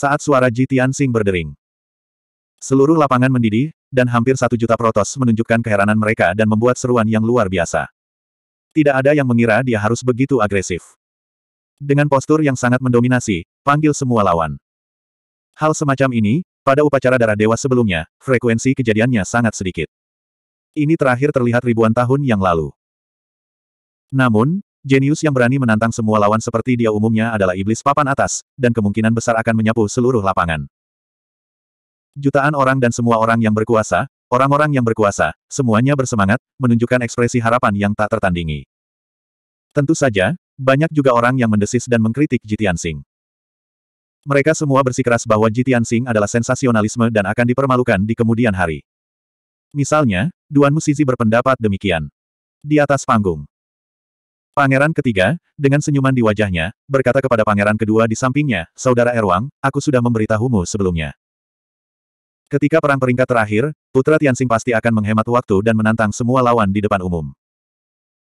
saat suara Jitian Tianxing berdering. Seluruh lapangan mendidih, dan hampir satu juta protos menunjukkan keheranan mereka dan membuat seruan yang luar biasa. Tidak ada yang mengira dia harus begitu agresif. Dengan postur yang sangat mendominasi, panggil semua lawan. Hal semacam ini, pada upacara darah dewa sebelumnya, frekuensi kejadiannya sangat sedikit. Ini terakhir terlihat ribuan tahun yang lalu. Namun, Jenius yang berani menantang semua lawan seperti dia umumnya adalah iblis papan atas, dan kemungkinan besar akan menyapu seluruh lapangan. Jutaan orang dan semua orang yang berkuasa, orang-orang yang berkuasa, semuanya bersemangat, menunjukkan ekspresi harapan yang tak tertandingi. Tentu saja, banyak juga orang yang mendesis dan mengkritik Jitian Singh. Mereka semua bersikeras bahwa Jitian Singh adalah sensasionalisme dan akan dipermalukan di kemudian hari. Misalnya, Duan Musizi berpendapat demikian. Di atas panggung, Pangeran ketiga, dengan senyuman di wajahnya, berkata kepada pangeran kedua di sampingnya, Saudara Erwang, aku sudah memberitahumu sebelumnya. Ketika perang peringkat terakhir, Putra Tianxing pasti akan menghemat waktu dan menantang semua lawan di depan umum.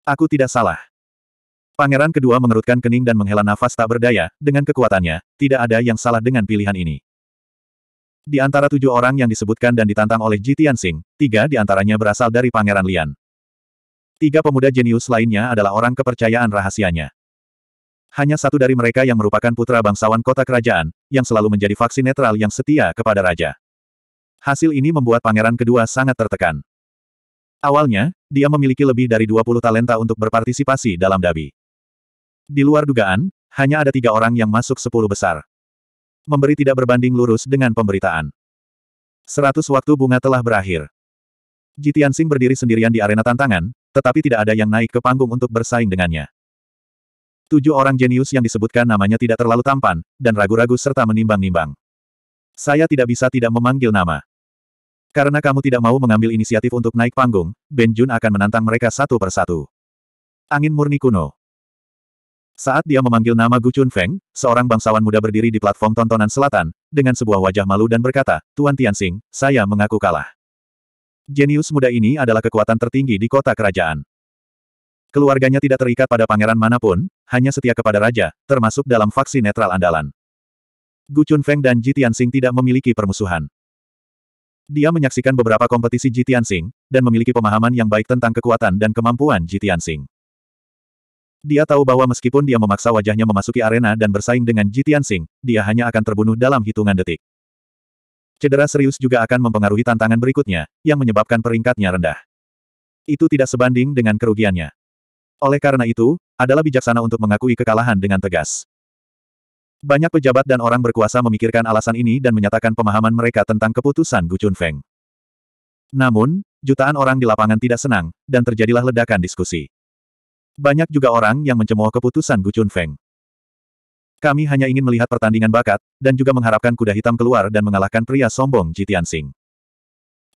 Aku tidak salah. Pangeran kedua mengerutkan kening dan menghela nafas tak berdaya, dengan kekuatannya, tidak ada yang salah dengan pilihan ini. Di antara tujuh orang yang disebutkan dan ditantang oleh Ji Tianxing, tiga di antaranya berasal dari Pangeran Lian. Tiga pemuda jenius lainnya adalah orang kepercayaan rahasianya. Hanya satu dari mereka yang merupakan putra bangsawan kota kerajaan, yang selalu menjadi faksi netral yang setia kepada raja. Hasil ini membuat pangeran kedua sangat tertekan. Awalnya, dia memiliki lebih dari 20 talenta untuk berpartisipasi dalam dabi. Di luar dugaan, hanya ada tiga orang yang masuk sepuluh besar. Memberi tidak berbanding lurus dengan pemberitaan. Seratus waktu bunga telah berakhir. Jitian Sing berdiri sendirian di arena tantangan, tetapi tidak ada yang naik ke panggung untuk bersaing dengannya. Tujuh orang jenius yang disebutkan namanya tidak terlalu tampan, dan ragu-ragu serta menimbang-nimbang. Saya tidak bisa tidak memanggil nama. Karena kamu tidak mau mengambil inisiatif untuk naik panggung, Ben Jun akan menantang mereka satu persatu. Angin murni kuno, saat dia memanggil nama Gu Chun Feng, seorang bangsawan muda berdiri di platform tontonan selatan, dengan sebuah wajah malu dan berkata, Tuan Tianxing, saya mengaku kalah. Jenius muda ini adalah kekuatan tertinggi di kota kerajaan. Keluarganya tidak terikat pada pangeran manapun, hanya setia kepada raja, termasuk dalam faksi netral andalan. Gu Chunfeng dan Ji Tianxing tidak memiliki permusuhan. Dia menyaksikan beberapa kompetisi Ji Tianxing, dan memiliki pemahaman yang baik tentang kekuatan dan kemampuan Ji Tianxing. Dia tahu bahwa meskipun dia memaksa wajahnya memasuki arena dan bersaing dengan Ji Tianxing, dia hanya akan terbunuh dalam hitungan detik cedera serius juga akan mempengaruhi tantangan berikutnya, yang menyebabkan peringkatnya rendah. Itu tidak sebanding dengan kerugiannya. Oleh karena itu, adalah bijaksana untuk mengakui kekalahan dengan tegas. Banyak pejabat dan orang berkuasa memikirkan alasan ini dan menyatakan pemahaman mereka tentang keputusan Gu Chun Feng. Namun, jutaan orang di lapangan tidak senang, dan terjadilah ledakan diskusi. Banyak juga orang yang mencemooh keputusan Gu Chun Feng. Kami hanya ingin melihat pertandingan bakat, dan juga mengharapkan kuda hitam keluar dan mengalahkan pria sombong Jitian Sing.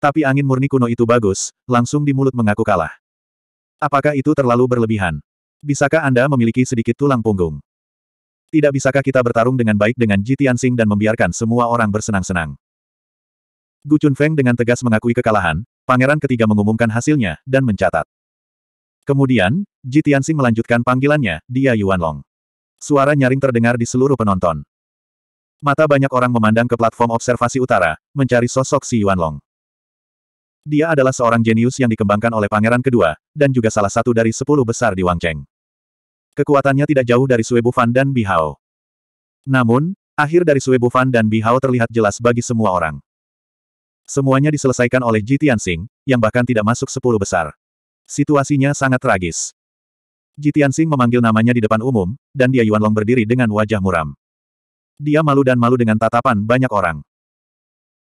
Tapi angin murni kuno itu bagus, langsung di mulut mengaku kalah. Apakah itu terlalu berlebihan? Bisakah Anda memiliki sedikit tulang punggung? Tidak bisakah kita bertarung dengan baik dengan Jitian Sing dan membiarkan semua orang bersenang-senang? Gu Chun Feng dengan tegas mengakui kekalahan, pangeran ketiga mengumumkan hasilnya, dan mencatat. Kemudian, Jitian Sing melanjutkan panggilannya, dia Yuan Long. Suara nyaring terdengar di seluruh penonton. Mata banyak orang memandang ke platform observasi utara, mencari sosok Si Yuanlong. Dia adalah seorang jenius yang dikembangkan oleh pangeran kedua, dan juga salah satu dari sepuluh besar di Wangcheng. Kekuatannya tidak jauh dari Sui Bufan dan Hao. Namun, akhir dari Sui Bufan dan Hao terlihat jelas bagi semua orang. Semuanya diselesaikan oleh Ji Tianxing, yang bahkan tidak masuk sepuluh besar. Situasinya sangat tragis. Jitian Sing memanggil namanya di depan umum, dan dia Yuan Long berdiri dengan wajah muram. Dia malu dan malu dengan tatapan banyak orang.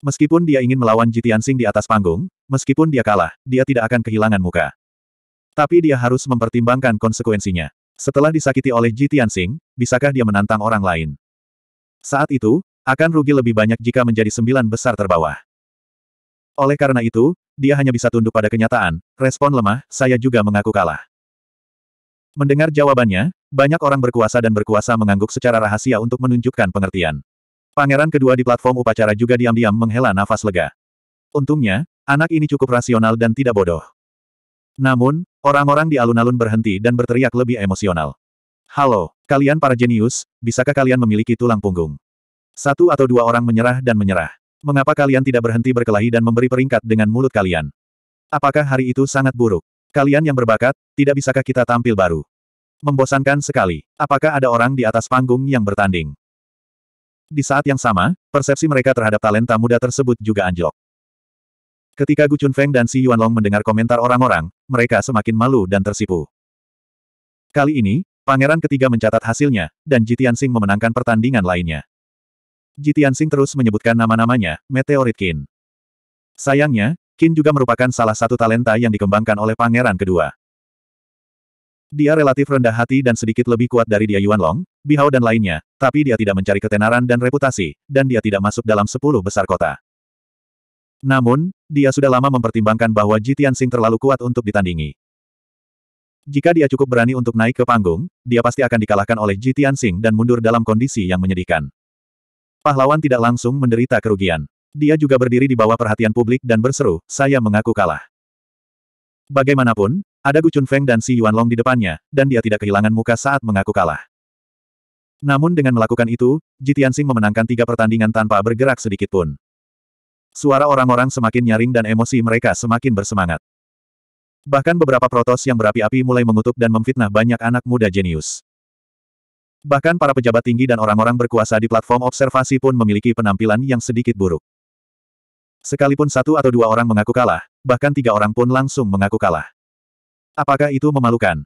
Meskipun dia ingin melawan Jitian Sing di atas panggung, meskipun dia kalah, dia tidak akan kehilangan muka. Tapi dia harus mempertimbangkan konsekuensinya. Setelah disakiti oleh Jitian Sing, bisakah dia menantang orang lain? Saat itu, akan rugi lebih banyak jika menjadi sembilan besar terbawah. Oleh karena itu, dia hanya bisa tunduk pada kenyataan, respon lemah, saya juga mengaku kalah. Mendengar jawabannya, banyak orang berkuasa dan berkuasa mengangguk secara rahasia untuk menunjukkan pengertian. Pangeran kedua di platform upacara juga diam-diam menghela nafas lega. Untungnya, anak ini cukup rasional dan tidak bodoh. Namun, orang-orang di alun-alun berhenti dan berteriak lebih emosional. Halo, kalian para jenius, bisakah kalian memiliki tulang punggung? Satu atau dua orang menyerah dan menyerah. Mengapa kalian tidak berhenti berkelahi dan memberi peringkat dengan mulut kalian? Apakah hari itu sangat buruk? Kalian yang berbakat, tidak bisakah kita tampil baru? Membosankan sekali. Apakah ada orang di atas panggung yang bertanding? Di saat yang sama, persepsi mereka terhadap talenta muda tersebut juga anjlok. Ketika Gu Chunfeng dan Si Yuanlong mendengar komentar orang-orang, mereka semakin malu dan tersipu. Kali ini, pangeran ketiga mencatat hasilnya, dan Jitiansing memenangkan pertandingan lainnya. Jitiansing terus menyebutkan nama-namanya, Meteorit Qin. Sayangnya, Qin juga merupakan salah satu talenta yang dikembangkan oleh pangeran kedua. Dia relatif rendah hati dan sedikit lebih kuat dari dia Yuan Long, Bihao dan lainnya, tapi dia tidak mencari ketenaran dan reputasi, dan dia tidak masuk dalam sepuluh besar kota. Namun, dia sudah lama mempertimbangkan bahwa Jitian Sing terlalu kuat untuk ditandingi. Jika dia cukup berani untuk naik ke panggung, dia pasti akan dikalahkan oleh Jitian Sing dan mundur dalam kondisi yang menyedihkan. Pahlawan tidak langsung menderita kerugian. Dia juga berdiri di bawah perhatian publik dan berseru, saya mengaku kalah. Bagaimanapun, ada Gu Chun Feng dan Si Yuan Long di depannya, dan dia tidak kehilangan muka saat mengaku kalah. Namun dengan melakukan itu, Tianxing memenangkan tiga pertandingan tanpa bergerak sedikit pun. Suara orang-orang semakin nyaring dan emosi mereka semakin bersemangat. Bahkan beberapa protos yang berapi-api mulai mengutuk dan memfitnah banyak anak muda jenius. Bahkan para pejabat tinggi dan orang-orang berkuasa di platform observasi pun memiliki penampilan yang sedikit buruk. Sekalipun satu atau dua orang mengaku kalah, bahkan tiga orang pun langsung mengaku kalah. Apakah itu memalukan?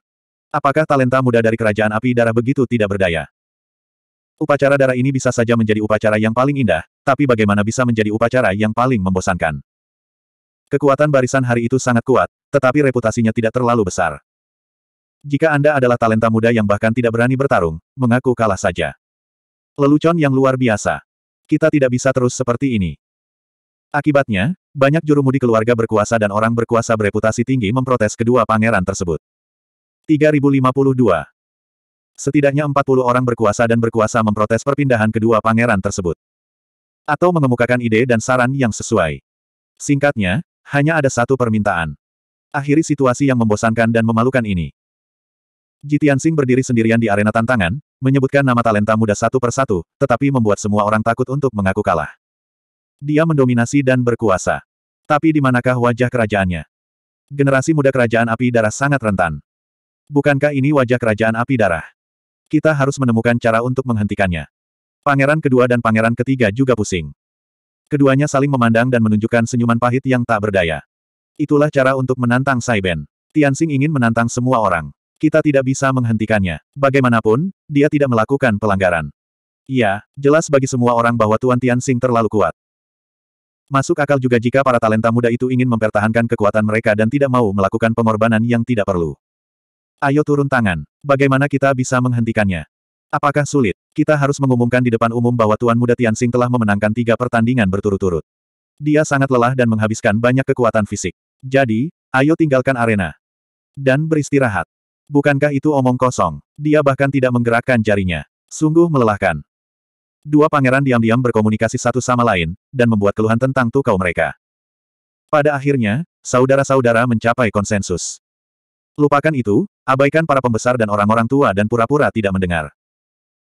Apakah talenta muda dari kerajaan api darah begitu tidak berdaya? Upacara darah ini bisa saja menjadi upacara yang paling indah, tapi bagaimana bisa menjadi upacara yang paling membosankan? Kekuatan barisan hari itu sangat kuat, tetapi reputasinya tidak terlalu besar. Jika Anda adalah talenta muda yang bahkan tidak berani bertarung, mengaku kalah saja. Lelucon yang luar biasa. Kita tidak bisa terus seperti ini. Akibatnya, banyak jurumudi keluarga berkuasa dan orang berkuasa bereputasi tinggi memprotes kedua pangeran tersebut. 3052 Setidaknya 40 orang berkuasa dan berkuasa memprotes perpindahan kedua pangeran tersebut. Atau mengemukakan ide dan saran yang sesuai. Singkatnya, hanya ada satu permintaan. Akhiri situasi yang membosankan dan memalukan ini. Jitian Sing berdiri sendirian di arena tantangan, menyebutkan nama talenta muda satu persatu, tetapi membuat semua orang takut untuk mengaku kalah. Dia mendominasi dan berkuasa. Tapi di manakah wajah kerajaannya? Generasi muda kerajaan api darah sangat rentan. Bukankah ini wajah kerajaan api darah? Kita harus menemukan cara untuk menghentikannya. Pangeran kedua dan pangeran ketiga juga pusing. Keduanya saling memandang dan menunjukkan senyuman pahit yang tak berdaya. Itulah cara untuk menantang Saiben. Tianxing ingin menantang semua orang. Kita tidak bisa menghentikannya. Bagaimanapun, dia tidak melakukan pelanggaran. Ya, jelas bagi semua orang bahwa Tuan Tianxing terlalu kuat. Masuk akal juga jika para talenta muda itu ingin mempertahankan kekuatan mereka dan tidak mau melakukan pengorbanan yang tidak perlu. Ayo turun tangan. Bagaimana kita bisa menghentikannya? Apakah sulit? Kita harus mengumumkan di depan umum bahwa Tuan Muda Tianxing telah memenangkan tiga pertandingan berturut-turut. Dia sangat lelah dan menghabiskan banyak kekuatan fisik. Jadi, ayo tinggalkan arena. Dan beristirahat. Bukankah itu omong kosong? Dia bahkan tidak menggerakkan jarinya. Sungguh melelahkan. Dua pangeran diam-diam berkomunikasi satu sama lain, dan membuat keluhan tentang tukau mereka. Pada akhirnya, saudara-saudara mencapai konsensus. Lupakan itu, abaikan para pembesar dan orang-orang tua dan pura-pura tidak mendengar.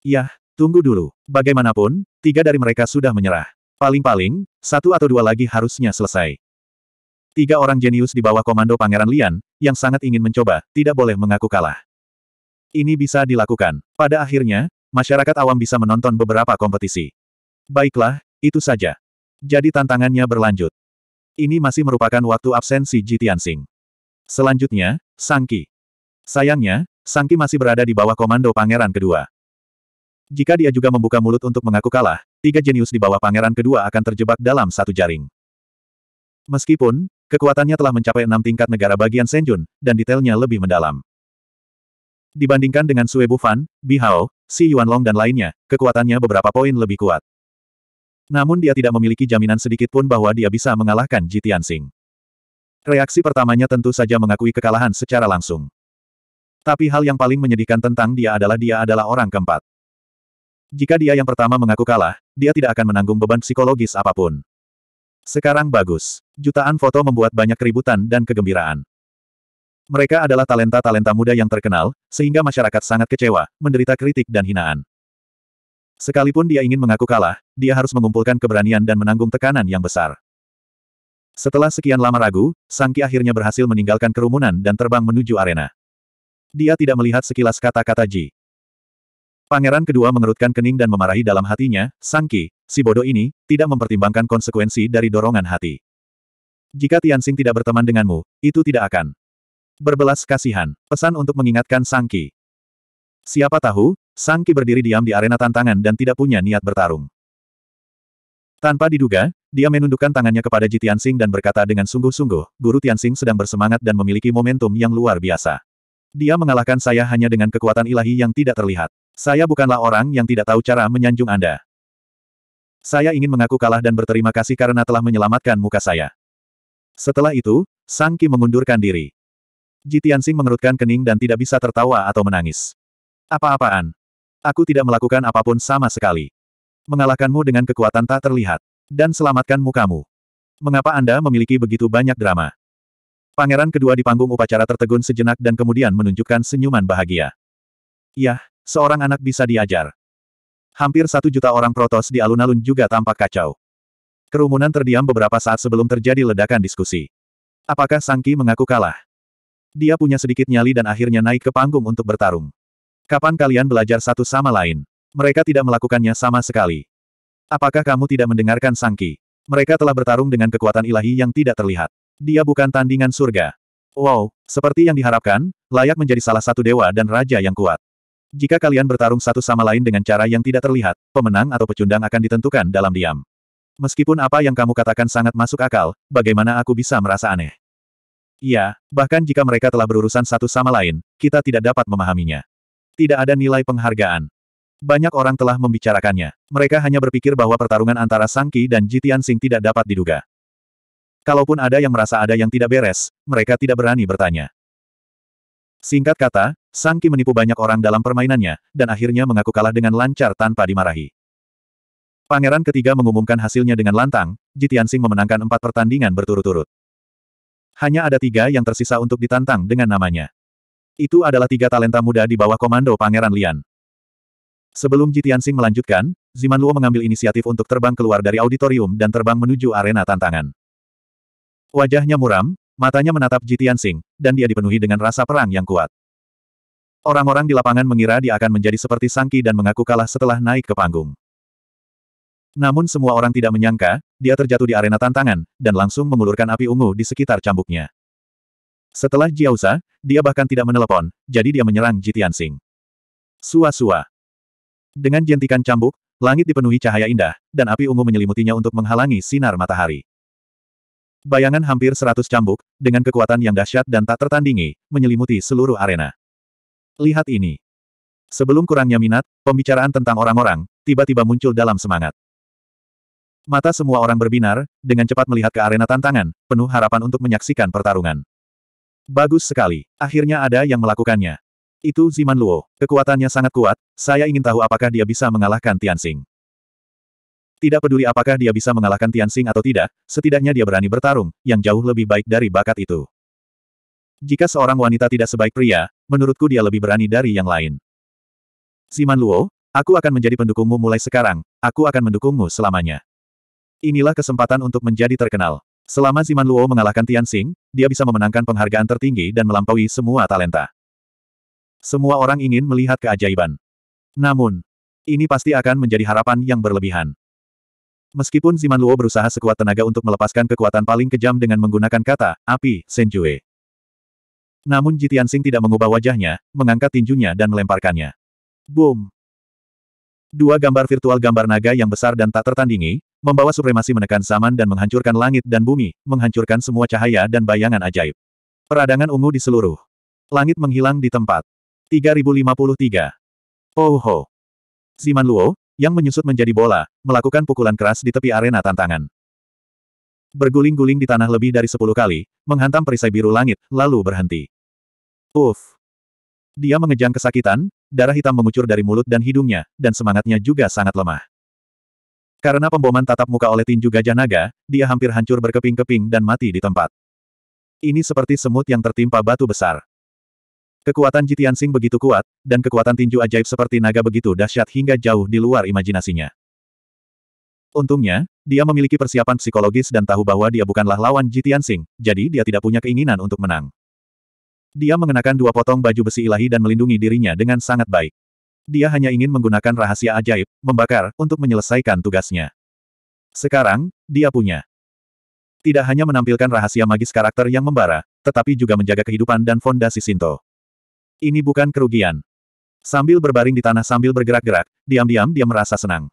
Yah, tunggu dulu. Bagaimanapun, tiga dari mereka sudah menyerah. Paling-paling, satu atau dua lagi harusnya selesai. Tiga orang jenius di bawah komando Pangeran Lian, yang sangat ingin mencoba, tidak boleh mengaku kalah. Ini bisa dilakukan. Pada akhirnya, masyarakat awam bisa menonton beberapa kompetisi. Baiklah, itu saja. Jadi tantangannya berlanjut. Ini masih merupakan waktu absensi Jitian Sing. Selanjutnya, Sangki. Sayangnya, Sangki masih berada di bawah komando pangeran kedua. Jika dia juga membuka mulut untuk mengaku kalah, tiga jenius di bawah pangeran kedua akan terjebak dalam satu jaring. Meskipun, kekuatannya telah mencapai enam tingkat negara bagian Senjun, dan detailnya lebih mendalam. Dibandingkan dengan Sue Bufan, Bihao, Si Yuanlong dan lainnya, kekuatannya beberapa poin lebih kuat. Namun dia tidak memiliki jaminan sedikit pun bahwa dia bisa mengalahkan Ji Tianxing. Reaksi pertamanya tentu saja mengakui kekalahan secara langsung. Tapi hal yang paling menyedihkan tentang dia adalah dia adalah orang keempat. Jika dia yang pertama mengaku kalah, dia tidak akan menanggung beban psikologis apapun. Sekarang bagus. Jutaan foto membuat banyak keributan dan kegembiraan. Mereka adalah talenta-talenta muda yang terkenal, sehingga masyarakat sangat kecewa, menderita kritik dan hinaan. Sekalipun dia ingin mengaku kalah, dia harus mengumpulkan keberanian dan menanggung tekanan yang besar. Setelah sekian lama ragu, Sangki akhirnya berhasil meninggalkan kerumunan dan terbang menuju arena. Dia tidak melihat sekilas kata-kata Ji. Pangeran kedua mengerutkan kening dan memarahi dalam hatinya, Sangki, si bodoh ini, tidak mempertimbangkan konsekuensi dari dorongan hati. Jika Tianxing tidak berteman denganmu, itu tidak akan. Berbelas kasihan, pesan untuk mengingatkan Sangki. Siapa tahu, Sangki berdiri diam di arena tantangan dan tidak punya niat bertarung. Tanpa diduga, dia menundukkan tangannya kepada Ji Tianxing dan berkata dengan sungguh-sungguh, Guru Tianxing sedang bersemangat dan memiliki momentum yang luar biasa. Dia mengalahkan saya hanya dengan kekuatan ilahi yang tidak terlihat. Saya bukanlah orang yang tidak tahu cara menyanjung Anda. Saya ingin mengaku kalah dan berterima kasih karena telah menyelamatkan muka saya. Setelah itu, Sangki mengundurkan diri. Ji Tianxing mengerutkan kening dan tidak bisa tertawa atau menangis. Apa-apaan? Aku tidak melakukan apapun sama sekali. Mengalahkanmu dengan kekuatan tak terlihat. Dan selamatkan mukamu. Mengapa Anda memiliki begitu banyak drama? Pangeran kedua di panggung upacara tertegun sejenak dan kemudian menunjukkan senyuman bahagia. Yah, seorang anak bisa diajar. Hampir satu juta orang protos di alun-alun juga tampak kacau. Kerumunan terdiam beberapa saat sebelum terjadi ledakan diskusi. Apakah Sangki mengaku kalah? Dia punya sedikit nyali dan akhirnya naik ke panggung untuk bertarung. Kapan kalian belajar satu sama lain? Mereka tidak melakukannya sama sekali. Apakah kamu tidak mendengarkan Sangki? Mereka telah bertarung dengan kekuatan ilahi yang tidak terlihat. Dia bukan tandingan surga. Wow, seperti yang diharapkan, layak menjadi salah satu dewa dan raja yang kuat. Jika kalian bertarung satu sama lain dengan cara yang tidak terlihat, pemenang atau pecundang akan ditentukan dalam diam. Meskipun apa yang kamu katakan sangat masuk akal, bagaimana aku bisa merasa aneh? Iya, bahkan jika mereka telah berurusan satu sama lain, kita tidak dapat memahaminya. Tidak ada nilai penghargaan. Banyak orang telah membicarakannya. Mereka hanya berpikir bahwa pertarungan antara Sangki dan Jitian Sing tidak dapat diduga. Kalaupun ada yang merasa ada yang tidak beres, mereka tidak berani bertanya. Singkat kata, Sangki menipu banyak orang dalam permainannya, dan akhirnya mengaku kalah dengan lancar tanpa dimarahi. Pangeran ketiga mengumumkan hasilnya dengan lantang, Jitian Sing memenangkan empat pertandingan berturut-turut. Hanya ada tiga yang tersisa untuk ditantang dengan namanya. Itu adalah tiga talenta muda di bawah komando Pangeran Lian. Sebelum Jitiansing melanjutkan, Ziman Luo mengambil inisiatif untuk terbang keluar dari auditorium dan terbang menuju arena tantangan. Wajahnya muram, matanya menatap Jitiansing, dan dia dipenuhi dengan rasa perang yang kuat. Orang-orang di lapangan mengira dia akan menjadi seperti Sangki dan mengaku kalah setelah naik ke panggung. Namun semua orang tidak menyangka, dia terjatuh di arena tantangan, dan langsung mengulurkan api ungu di sekitar cambuknya. Setelah Jiauza, dia bahkan tidak menelepon, jadi dia menyerang Jitian Sing. Sua-sua. Dengan jentikan cambuk, langit dipenuhi cahaya indah, dan api ungu menyelimutinya untuk menghalangi sinar matahari. Bayangan hampir seratus cambuk, dengan kekuatan yang dahsyat dan tak tertandingi, menyelimuti seluruh arena. Lihat ini. Sebelum kurangnya minat, pembicaraan tentang orang-orang, tiba-tiba muncul dalam semangat. Mata semua orang berbinar, dengan cepat melihat ke arena tantangan, penuh harapan untuk menyaksikan pertarungan. Bagus sekali. Akhirnya ada yang melakukannya. Itu Ziman Luo. Kekuatannya sangat kuat, saya ingin tahu apakah dia bisa mengalahkan Tianxing. Tidak peduli apakah dia bisa mengalahkan Tianxing atau tidak, setidaknya dia berani bertarung, yang jauh lebih baik dari bakat itu. Jika seorang wanita tidak sebaik pria, menurutku dia lebih berani dari yang lain. Ziman Luo, aku akan menjadi pendukungmu mulai sekarang, aku akan mendukungmu selamanya. Inilah kesempatan untuk menjadi terkenal. Selama Ziman Luo mengalahkan Tian Xing, dia bisa memenangkan penghargaan tertinggi dan melampaui semua talenta. Semua orang ingin melihat keajaiban. Namun, ini pasti akan menjadi harapan yang berlebihan. Meskipun Ziman Luo berusaha sekuat tenaga untuk melepaskan kekuatan paling kejam dengan menggunakan kata, api, Senjue. Namun Ji Tian Xing tidak mengubah wajahnya, mengangkat tinjunya dan melemparkannya. Boom! Dua gambar virtual gambar naga yang besar dan tak tertandingi, Membawa supremasi menekan zaman dan menghancurkan langit dan bumi, menghancurkan semua cahaya dan bayangan ajaib. Peradangan ungu di seluruh. Langit menghilang di tempat. 3053. Oh ho. Siman Luo, yang menyusut menjadi bola, melakukan pukulan keras di tepi arena tantangan. Berguling-guling di tanah lebih dari sepuluh kali, menghantam perisai biru langit, lalu berhenti. Uff. Dia mengejang kesakitan, darah hitam mengucur dari mulut dan hidungnya, dan semangatnya juga sangat lemah. Karena pemboman tatap muka oleh tinju gajah naga, dia hampir hancur berkeping-keping dan mati di tempat. Ini seperti semut yang tertimpa batu besar. Kekuatan Jitian Sing begitu kuat, dan kekuatan tinju ajaib seperti naga begitu dahsyat hingga jauh di luar imajinasinya. Untungnya, dia memiliki persiapan psikologis dan tahu bahwa dia bukanlah lawan Jitian Sing, jadi dia tidak punya keinginan untuk menang. Dia mengenakan dua potong baju besi ilahi dan melindungi dirinya dengan sangat baik. Dia hanya ingin menggunakan rahasia ajaib, membakar, untuk menyelesaikan tugasnya. Sekarang, dia punya. Tidak hanya menampilkan rahasia magis karakter yang membara, tetapi juga menjaga kehidupan dan fondasi Sinto. Ini bukan kerugian. Sambil berbaring di tanah sambil bergerak-gerak, diam-diam dia merasa senang.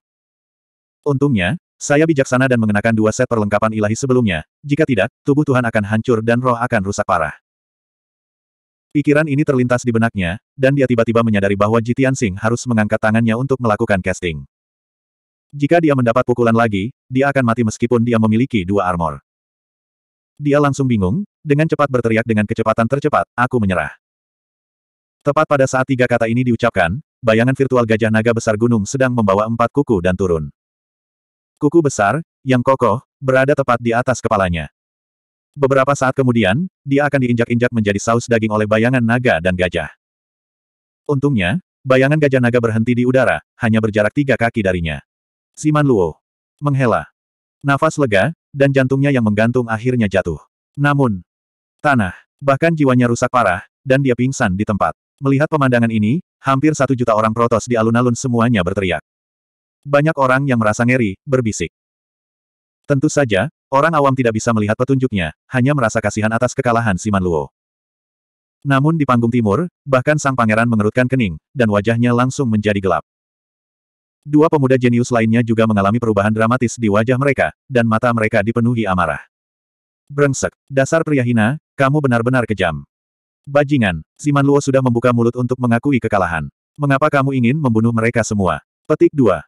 Untungnya, saya bijaksana dan mengenakan dua set perlengkapan ilahi sebelumnya, jika tidak, tubuh Tuhan akan hancur dan roh akan rusak parah. Pikiran ini terlintas di benaknya, dan dia tiba-tiba menyadari bahwa Jitian Tianxing harus mengangkat tangannya untuk melakukan casting. Jika dia mendapat pukulan lagi, dia akan mati meskipun dia memiliki dua armor. Dia langsung bingung, dengan cepat berteriak dengan kecepatan tercepat, aku menyerah. Tepat pada saat tiga kata ini diucapkan, bayangan virtual gajah naga besar gunung sedang membawa empat kuku dan turun. Kuku besar, yang kokoh, berada tepat di atas kepalanya. Beberapa saat kemudian, dia akan diinjak-injak menjadi saus daging oleh bayangan naga dan gajah. Untungnya, bayangan gajah naga berhenti di udara, hanya berjarak tiga kaki darinya. Siman Luo. Menghela. Nafas lega, dan jantungnya yang menggantung akhirnya jatuh. Namun, tanah, bahkan jiwanya rusak parah, dan dia pingsan di tempat. Melihat pemandangan ini, hampir satu juta orang protos di alun-alun semuanya berteriak. Banyak orang yang merasa ngeri, berbisik. Tentu saja, Orang awam tidak bisa melihat petunjuknya, hanya merasa kasihan atas kekalahan Siman Luo. Namun di panggung timur, bahkan sang pangeran mengerutkan kening, dan wajahnya langsung menjadi gelap. Dua pemuda jenius lainnya juga mengalami perubahan dramatis di wajah mereka, dan mata mereka dipenuhi amarah. Brengsek, dasar pria hina, kamu benar-benar kejam. Bajingan, Siman Luo sudah membuka mulut untuk mengakui kekalahan. Mengapa kamu ingin membunuh mereka semua? Petik 2.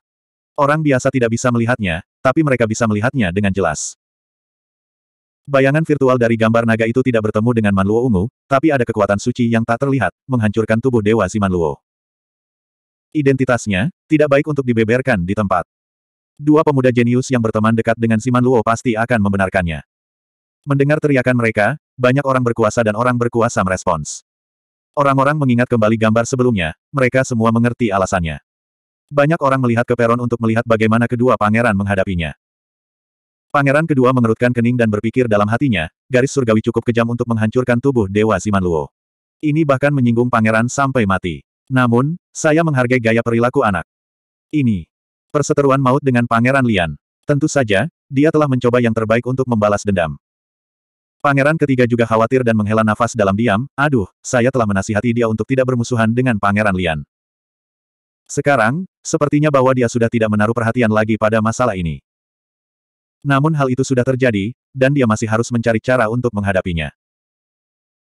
Orang biasa tidak bisa melihatnya, tapi mereka bisa melihatnya dengan jelas. Bayangan virtual dari gambar naga itu tidak bertemu dengan Manluo ungu, tapi ada kekuatan suci yang tak terlihat, menghancurkan tubuh Dewa si Manluo. Identitasnya, tidak baik untuk dibeberkan di tempat. Dua pemuda jenius yang berteman dekat dengan Siman Luo pasti akan membenarkannya. Mendengar teriakan mereka, banyak orang berkuasa dan orang berkuasa merespons. Orang-orang mengingat kembali gambar sebelumnya, mereka semua mengerti alasannya. Banyak orang melihat ke peron untuk melihat bagaimana kedua pangeran menghadapinya. Pangeran kedua mengerutkan kening dan berpikir dalam hatinya, garis surgawi cukup kejam untuk menghancurkan tubuh Dewa Luo. Ini bahkan menyinggung pangeran sampai mati. Namun, saya menghargai gaya perilaku anak. Ini. Perseteruan maut dengan Pangeran Lian. Tentu saja, dia telah mencoba yang terbaik untuk membalas dendam. Pangeran ketiga juga khawatir dan menghela nafas dalam diam, aduh, saya telah menasihati dia untuk tidak bermusuhan dengan Pangeran Lian. Sekarang, sepertinya bahwa dia sudah tidak menaruh perhatian lagi pada masalah ini. Namun hal itu sudah terjadi, dan dia masih harus mencari cara untuk menghadapinya.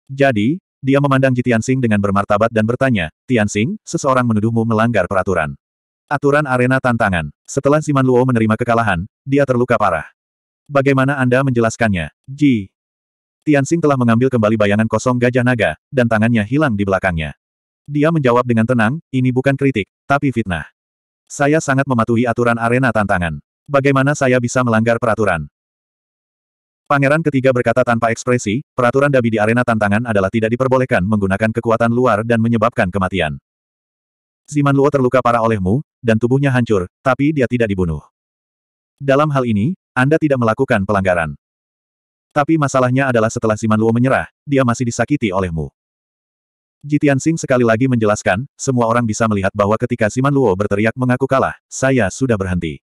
Jadi, dia memandang Tianxing dengan bermartabat dan bertanya, Tiansing, seseorang menuduhmu melanggar peraturan. Aturan arena tantangan. Setelah Siman Luo menerima kekalahan, dia terluka parah. Bagaimana Anda menjelaskannya? Ji. Tianxing telah mengambil kembali bayangan kosong gajah naga, dan tangannya hilang di belakangnya. Dia menjawab dengan tenang, ini bukan kritik, tapi fitnah. Saya sangat mematuhi aturan arena tantangan. Bagaimana saya bisa melanggar peraturan? Pangeran ketiga berkata tanpa ekspresi, peraturan dabi di arena tantangan adalah tidak diperbolehkan menggunakan kekuatan luar dan menyebabkan kematian. Ziman Luo terluka parah olehmu, dan tubuhnya hancur, tapi dia tidak dibunuh. Dalam hal ini, Anda tidak melakukan pelanggaran. Tapi masalahnya adalah setelah Ziman Luo menyerah, dia masih disakiti olehmu. Jitian Singh sekali lagi menjelaskan, semua orang bisa melihat bahwa ketika Ziman Luo berteriak mengaku kalah, saya sudah berhenti.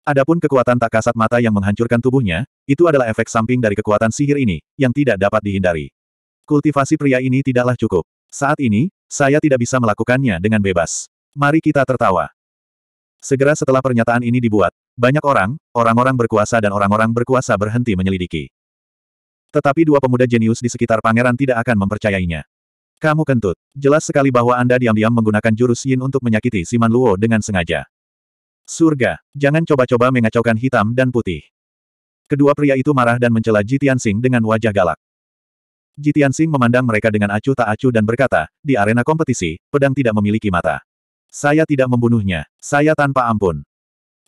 Adapun kekuatan tak kasat mata yang menghancurkan tubuhnya, itu adalah efek samping dari kekuatan sihir ini, yang tidak dapat dihindari. Kultivasi pria ini tidaklah cukup. Saat ini, saya tidak bisa melakukannya dengan bebas. Mari kita tertawa. Segera setelah pernyataan ini dibuat, banyak orang, orang-orang berkuasa dan orang-orang berkuasa berhenti menyelidiki. Tetapi dua pemuda jenius di sekitar pangeran tidak akan mempercayainya. Kamu kentut. Jelas sekali bahwa Anda diam-diam menggunakan jurus Yin untuk menyakiti Siman Luo dengan sengaja. Surga, jangan coba-coba mengacaukan hitam dan putih. Kedua pria itu marah dan mencela Jitian Sing dengan wajah galak. Jitian Sing memandang mereka dengan acuh tak acuh dan berkata, di arena kompetisi, pedang tidak memiliki mata. Saya tidak membunuhnya, saya tanpa ampun.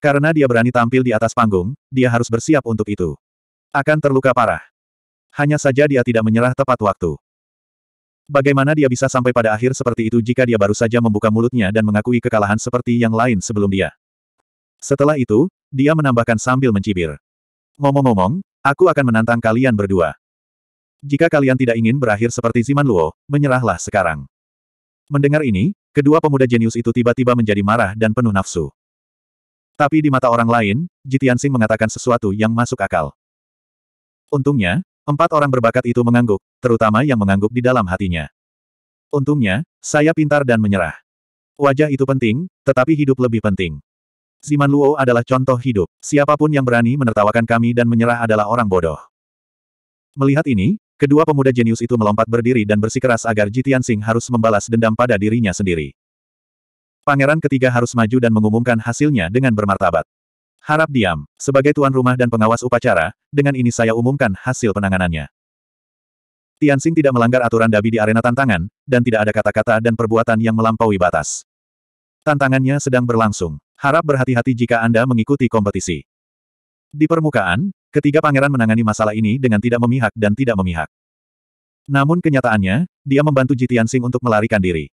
Karena dia berani tampil di atas panggung, dia harus bersiap untuk itu. Akan terluka parah. Hanya saja dia tidak menyerah tepat waktu. Bagaimana dia bisa sampai pada akhir seperti itu jika dia baru saja membuka mulutnya dan mengakui kekalahan seperti yang lain sebelum dia? Setelah itu, dia menambahkan sambil mencibir. Ngomong-ngomong, aku akan menantang kalian berdua. Jika kalian tidak ingin berakhir seperti Ziman Luo, menyerahlah sekarang. Mendengar ini, kedua pemuda jenius itu tiba-tiba menjadi marah dan penuh nafsu. Tapi di mata orang lain, Sing mengatakan sesuatu yang masuk akal. Untungnya, empat orang berbakat itu mengangguk, terutama yang mengangguk di dalam hatinya. Untungnya, saya pintar dan menyerah. Wajah itu penting, tetapi hidup lebih penting. Siman Luo adalah contoh hidup. Siapapun yang berani menertawakan kami dan menyerah adalah orang bodoh. Melihat ini, kedua pemuda jenius itu melompat berdiri dan bersikeras agar Jitian Sing harus membalas dendam pada dirinya sendiri. Pangeran ketiga harus maju dan mengumumkan hasilnya dengan bermartabat. Harap diam, sebagai tuan rumah dan pengawas upacara, dengan ini saya umumkan hasil penanganannya. Tianxing tidak melanggar aturan dabi di arena tantangan, dan tidak ada kata-kata dan perbuatan yang melampaui batas. Tantangannya sedang berlangsung harap berhati-hati jika Anda mengikuti kompetisi. Di permukaan, ketiga pangeran menangani masalah ini dengan tidak memihak dan tidak memihak. Namun kenyataannya, dia membantu Jitian Sing untuk melarikan diri.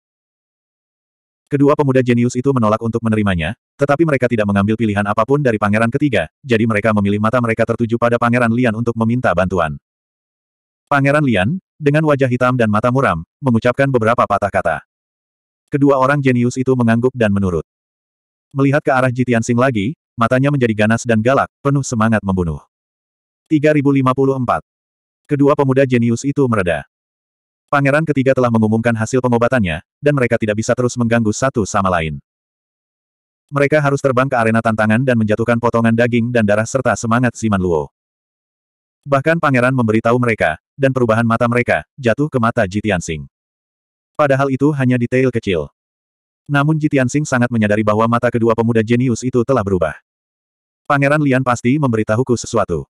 Kedua pemuda jenius itu menolak untuk menerimanya, tetapi mereka tidak mengambil pilihan apapun dari pangeran ketiga, jadi mereka memilih mata mereka tertuju pada pangeran Lian untuk meminta bantuan. Pangeran Lian, dengan wajah hitam dan mata muram, mengucapkan beberapa patah kata. Kedua orang jenius itu mengangguk dan menurut. Melihat ke arah Jitiansing lagi, matanya menjadi ganas dan galak, penuh semangat membunuh. 3054. Kedua pemuda jenius itu mereda. Pangeran ketiga telah mengumumkan hasil pengobatannya, dan mereka tidak bisa terus mengganggu satu sama lain. Mereka harus terbang ke arena tantangan dan menjatuhkan potongan daging dan darah serta semangat Siman Luo. Bahkan pangeran memberitahu mereka, dan perubahan mata mereka, jatuh ke mata Jitiansing. Padahal itu hanya detail kecil. Namun Jitian Sing sangat menyadari bahwa mata kedua pemuda jenius itu telah berubah. Pangeran Lian pasti memberitahuku sesuatu.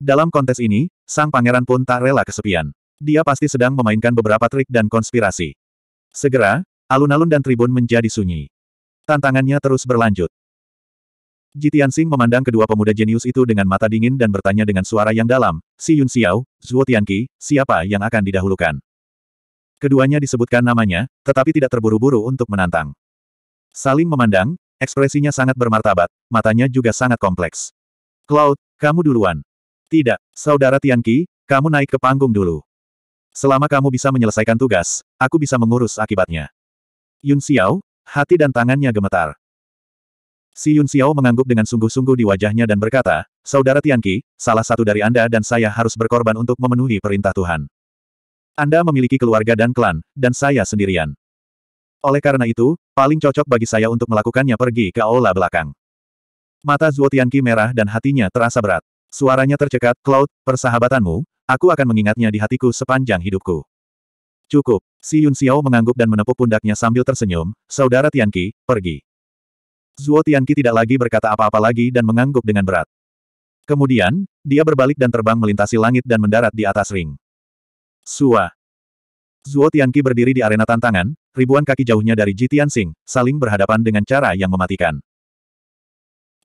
Dalam kontes ini, sang pangeran pun tak rela kesepian. Dia pasti sedang memainkan beberapa trik dan konspirasi. Segera, alun-alun dan tribun menjadi sunyi. Tantangannya terus berlanjut. Jitian Sing memandang kedua pemuda jenius itu dengan mata dingin dan bertanya dengan suara yang dalam, Si Yun Xiao, Zhuo Tianqi, siapa yang akan didahulukan? Keduanya disebutkan namanya, tetapi tidak terburu-buru untuk menantang. Saling memandang, ekspresinya sangat bermartabat, matanya juga sangat kompleks. Cloud, kamu duluan. Tidak, saudara Tianqi, kamu naik ke panggung dulu. Selama kamu bisa menyelesaikan tugas, aku bisa mengurus akibatnya. Yun Xiao, hati dan tangannya gemetar. Si Yun Xiao mengangguk dengan sungguh-sungguh di wajahnya dan berkata, Saudara Tianqi, salah satu dari Anda dan saya harus berkorban untuk memenuhi perintah Tuhan. Anda memiliki keluarga dan klan, dan saya sendirian. Oleh karena itu, paling cocok bagi saya untuk melakukannya pergi ke aula belakang. Mata Zuo merah dan hatinya terasa berat. Suaranya tercekat, Cloud, persahabatanmu, aku akan mengingatnya di hatiku sepanjang hidupku. Cukup, Si Yun Xiao mengangguk dan menepuk pundaknya sambil tersenyum, Saudara Tianqi, pergi. Zuo Tianqi tidak lagi berkata apa-apa lagi dan mengangguk dengan berat. Kemudian, dia berbalik dan terbang melintasi langit dan mendarat di atas ring. Sua. Zuo Tianqi berdiri di arena tantangan, ribuan kaki jauhnya dari Ji Tianxing, saling berhadapan dengan cara yang mematikan.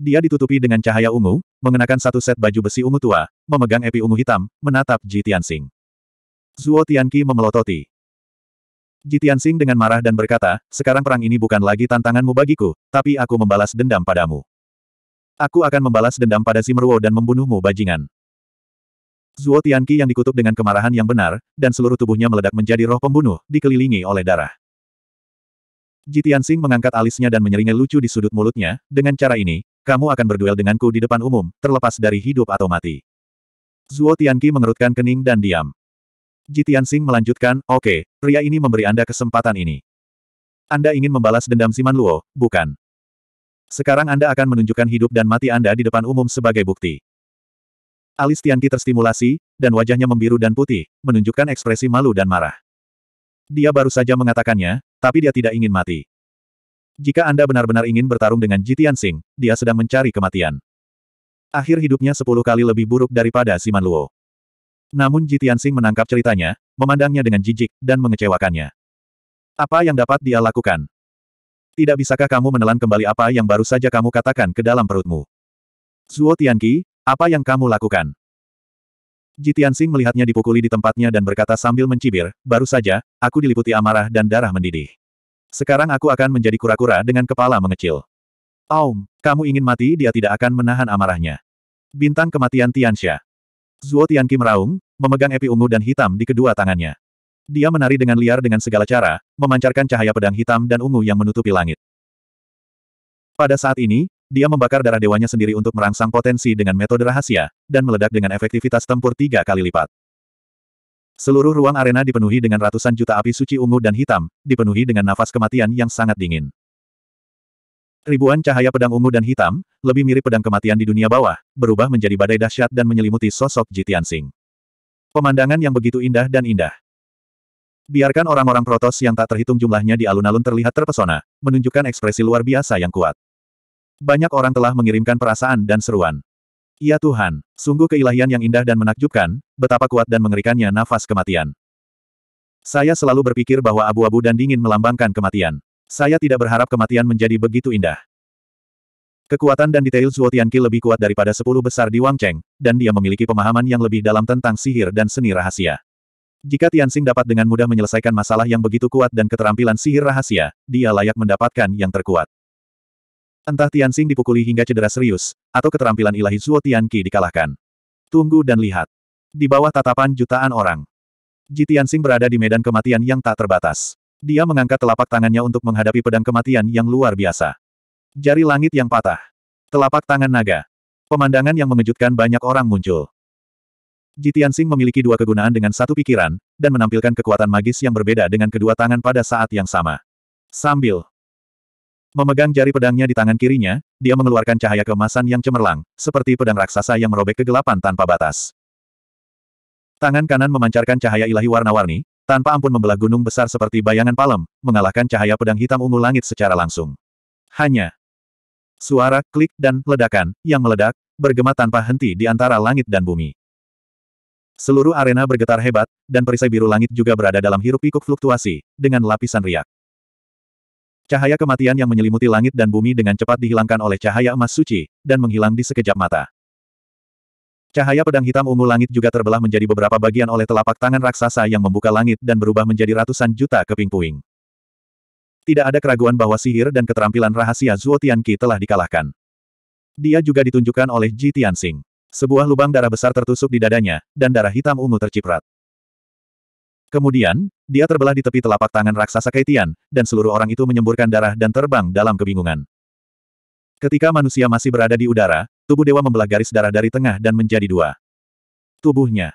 Dia ditutupi dengan cahaya ungu, mengenakan satu set baju besi ungu tua, memegang epi ungu hitam, menatap Ji Tianxing. Zuo Tianqi memelototi. Ji Tianxing dengan marah dan berkata, sekarang perang ini bukan lagi tantanganmu bagiku, tapi aku membalas dendam padamu. Aku akan membalas dendam pada Zimruo dan membunuhmu bajingan. Zuo Tianqi yang dikutuk dengan kemarahan yang benar, dan seluruh tubuhnya meledak menjadi roh pembunuh, dikelilingi oleh darah. Jitian Sing mengangkat alisnya dan menyeringai lucu di sudut mulutnya, dengan cara ini, kamu akan berduel denganku di depan umum, terlepas dari hidup atau mati. Zuo Tianqi mengerutkan kening dan diam. Jitian Sing melanjutkan, oke, okay, pria ini memberi Anda kesempatan ini. Anda ingin membalas dendam Siman Luo, bukan? Sekarang Anda akan menunjukkan hidup dan mati Anda di depan umum sebagai bukti. Alis Tianqi terstimulasi, dan wajahnya membiru dan putih, menunjukkan ekspresi malu dan marah. Dia baru saja mengatakannya, tapi dia tidak ingin mati. Jika Anda benar-benar ingin bertarung dengan Jitian Tianxing, dia sedang mencari kematian. Akhir hidupnya sepuluh kali lebih buruk daripada Siman Luo. Namun Jitian Tianxing menangkap ceritanya, memandangnya dengan jijik, dan mengecewakannya. Apa yang dapat dia lakukan? Tidak bisakah kamu menelan kembali apa yang baru saja kamu katakan ke dalam perutmu? Zuo Tianqi, apa yang kamu lakukan? Jitian Sing melihatnya dipukuli di tempatnya dan berkata sambil mencibir, baru saja, aku diliputi amarah dan darah mendidih. Sekarang aku akan menjadi kura-kura dengan kepala mengecil. Aum, kamu ingin mati dia tidak akan menahan amarahnya. Bintang kematian Tianxia. Zuo Tianqi meraung, memegang epi ungu dan hitam di kedua tangannya. Dia menari dengan liar dengan segala cara, memancarkan cahaya pedang hitam dan ungu yang menutupi langit. Pada saat ini, dia membakar darah dewanya sendiri untuk merangsang potensi dengan metode rahasia, dan meledak dengan efektivitas tempur tiga kali lipat. Seluruh ruang arena dipenuhi dengan ratusan juta api suci ungu dan hitam, dipenuhi dengan nafas kematian yang sangat dingin. Ribuan cahaya pedang ungu dan hitam, lebih mirip pedang kematian di dunia bawah, berubah menjadi badai dahsyat dan menyelimuti sosok Jitian Sing. Pemandangan yang begitu indah dan indah. Biarkan orang-orang protos yang tak terhitung jumlahnya di alun-alun terlihat terpesona, menunjukkan ekspresi luar biasa yang kuat. Banyak orang telah mengirimkan perasaan dan seruan. Ya Tuhan, sungguh keilahian yang indah dan menakjubkan, betapa kuat dan mengerikannya nafas kematian. Saya selalu berpikir bahwa abu-abu dan dingin melambangkan kematian. Saya tidak berharap kematian menjadi begitu indah. Kekuatan dan detail Zuo Tianqi lebih kuat daripada sepuluh besar di Wang Cheng, dan dia memiliki pemahaman yang lebih dalam tentang sihir dan seni rahasia. Jika Tianxing dapat dengan mudah menyelesaikan masalah yang begitu kuat dan keterampilan sihir rahasia, dia layak mendapatkan yang terkuat. Entah Tianxing dipukuli hingga cedera serius, atau keterampilan ilahi Zuo Tianqi dikalahkan. Tunggu dan lihat. Di bawah tatapan jutaan orang. Ji Tianxing berada di medan kematian yang tak terbatas. Dia mengangkat telapak tangannya untuk menghadapi pedang kematian yang luar biasa. Jari langit yang patah. Telapak tangan naga. Pemandangan yang mengejutkan banyak orang muncul. Tian Xing memiliki dua kegunaan dengan satu pikiran, dan menampilkan kekuatan magis yang berbeda dengan kedua tangan pada saat yang sama. Sambil Memegang jari pedangnya di tangan kirinya, dia mengeluarkan cahaya keemasan yang cemerlang, seperti pedang raksasa yang merobek kegelapan tanpa batas. Tangan kanan memancarkan cahaya ilahi warna-warni, tanpa ampun membelah gunung besar seperti bayangan palem, mengalahkan cahaya pedang hitam ungu langit secara langsung. Hanya suara, klik, dan ledakan, yang meledak, bergema tanpa henti di antara langit dan bumi. Seluruh arena bergetar hebat, dan perisai biru langit juga berada dalam hirup pikuk fluktuasi, dengan lapisan riak. Cahaya kematian yang menyelimuti langit dan bumi dengan cepat dihilangkan oleh cahaya emas suci, dan menghilang di sekejap mata. Cahaya pedang hitam ungu langit juga terbelah menjadi beberapa bagian oleh telapak tangan raksasa yang membuka langit dan berubah menjadi ratusan juta keping-puing. Tidak ada keraguan bahwa sihir dan keterampilan rahasia Zuo Tianqi telah dikalahkan. Dia juga ditunjukkan oleh Ji Tianxing. Sebuah lubang darah besar tertusuk di dadanya, dan darah hitam ungu terciprat. Kemudian, dia terbelah di tepi telapak tangan raksasa Kaitian, dan seluruh orang itu menyemburkan darah dan terbang dalam kebingungan. Ketika manusia masih berada di udara, tubuh dewa membelah garis darah dari tengah dan menjadi dua. Tubuhnya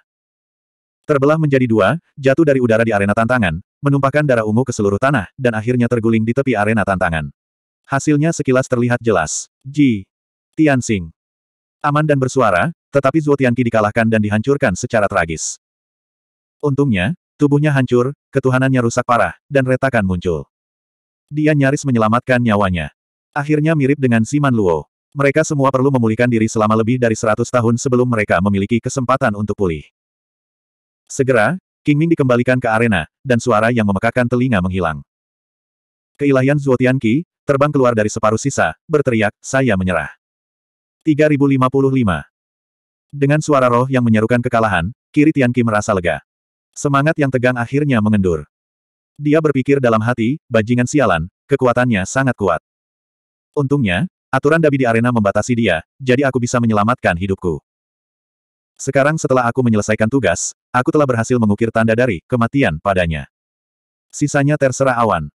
terbelah menjadi dua, jatuh dari udara di arena tantangan, menumpahkan darah ungu ke seluruh tanah, dan akhirnya terguling di tepi arena tantangan. Hasilnya sekilas terlihat jelas. Ji. Tianxing. Aman dan bersuara, tetapi Zuo Tianqi dikalahkan dan dihancurkan secara tragis. Untungnya, Tubuhnya hancur, ketuhanannya rusak parah, dan retakan muncul. Dia nyaris menyelamatkan nyawanya. Akhirnya mirip dengan Siman Luo. Mereka semua perlu memulihkan diri selama lebih dari 100 tahun sebelum mereka memiliki kesempatan untuk pulih. Segera, King Ming dikembalikan ke arena, dan suara yang memekakan telinga menghilang. Keilahian Zuo Tianqi, terbang keluar dari separuh sisa, berteriak, saya menyerah. 3055 Dengan suara roh yang menyerukan kekalahan, Kiri Tianqi merasa lega. Semangat yang tegang akhirnya mengendur. Dia berpikir dalam hati, bajingan sialan, kekuatannya sangat kuat. Untungnya, aturan dabi di arena membatasi dia, jadi aku bisa menyelamatkan hidupku. Sekarang setelah aku menyelesaikan tugas, aku telah berhasil mengukir tanda dari kematian padanya. Sisanya terserah awan.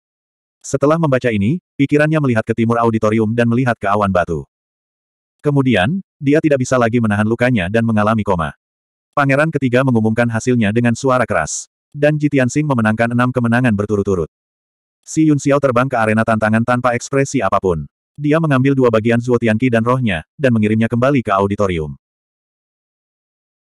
Setelah membaca ini, pikirannya melihat ke timur auditorium dan melihat ke awan batu. Kemudian, dia tidak bisa lagi menahan lukanya dan mengalami koma. Pangeran ketiga mengumumkan hasilnya dengan suara keras. Dan Tianxing memenangkan enam kemenangan berturut-turut. Si Yun Xiao terbang ke arena tantangan tanpa ekspresi apapun. Dia mengambil dua bagian Zuo Tianqi dan rohnya, dan mengirimnya kembali ke auditorium.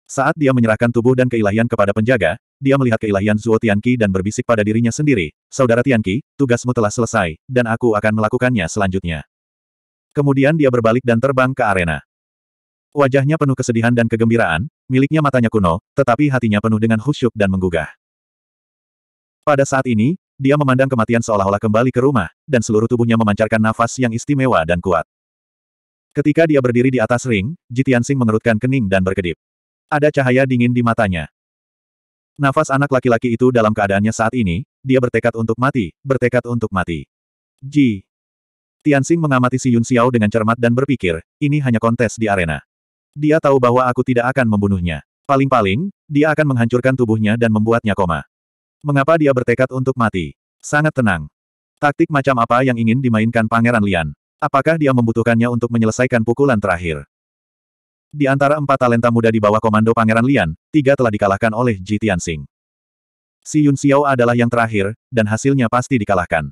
Saat dia menyerahkan tubuh dan keilahian kepada penjaga, dia melihat keilahian Zuo Tianqi dan berbisik pada dirinya sendiri, Saudara Tianqi, tugasmu telah selesai, dan aku akan melakukannya selanjutnya. Kemudian dia berbalik dan terbang ke arena. Wajahnya penuh kesedihan dan kegembiraan, miliknya matanya kuno, tetapi hatinya penuh dengan khusyuk dan menggugah. Pada saat ini, dia memandang kematian seolah-olah kembali ke rumah, dan seluruh tubuhnya memancarkan nafas yang istimewa dan kuat. Ketika dia berdiri di atas ring, Jitiansing mengerutkan kening dan berkedip. Ada cahaya dingin di matanya. Nafas anak laki-laki itu dalam keadaannya saat ini, dia bertekad untuk mati, bertekad untuk mati. Ji. Tianxing mengamati Si Yun Xiao dengan cermat dan berpikir, ini hanya kontes di arena. Dia tahu bahwa aku tidak akan membunuhnya. Paling-paling, dia akan menghancurkan tubuhnya dan membuatnya koma. Mengapa dia bertekad untuk mati? Sangat tenang. Taktik macam apa yang ingin dimainkan Pangeran Lian? Apakah dia membutuhkannya untuk menyelesaikan pukulan terakhir? Di antara empat talenta muda di bawah komando Pangeran Lian, tiga telah dikalahkan oleh Ji Tianxing. Si Yun Xiao adalah yang terakhir, dan hasilnya pasti dikalahkan.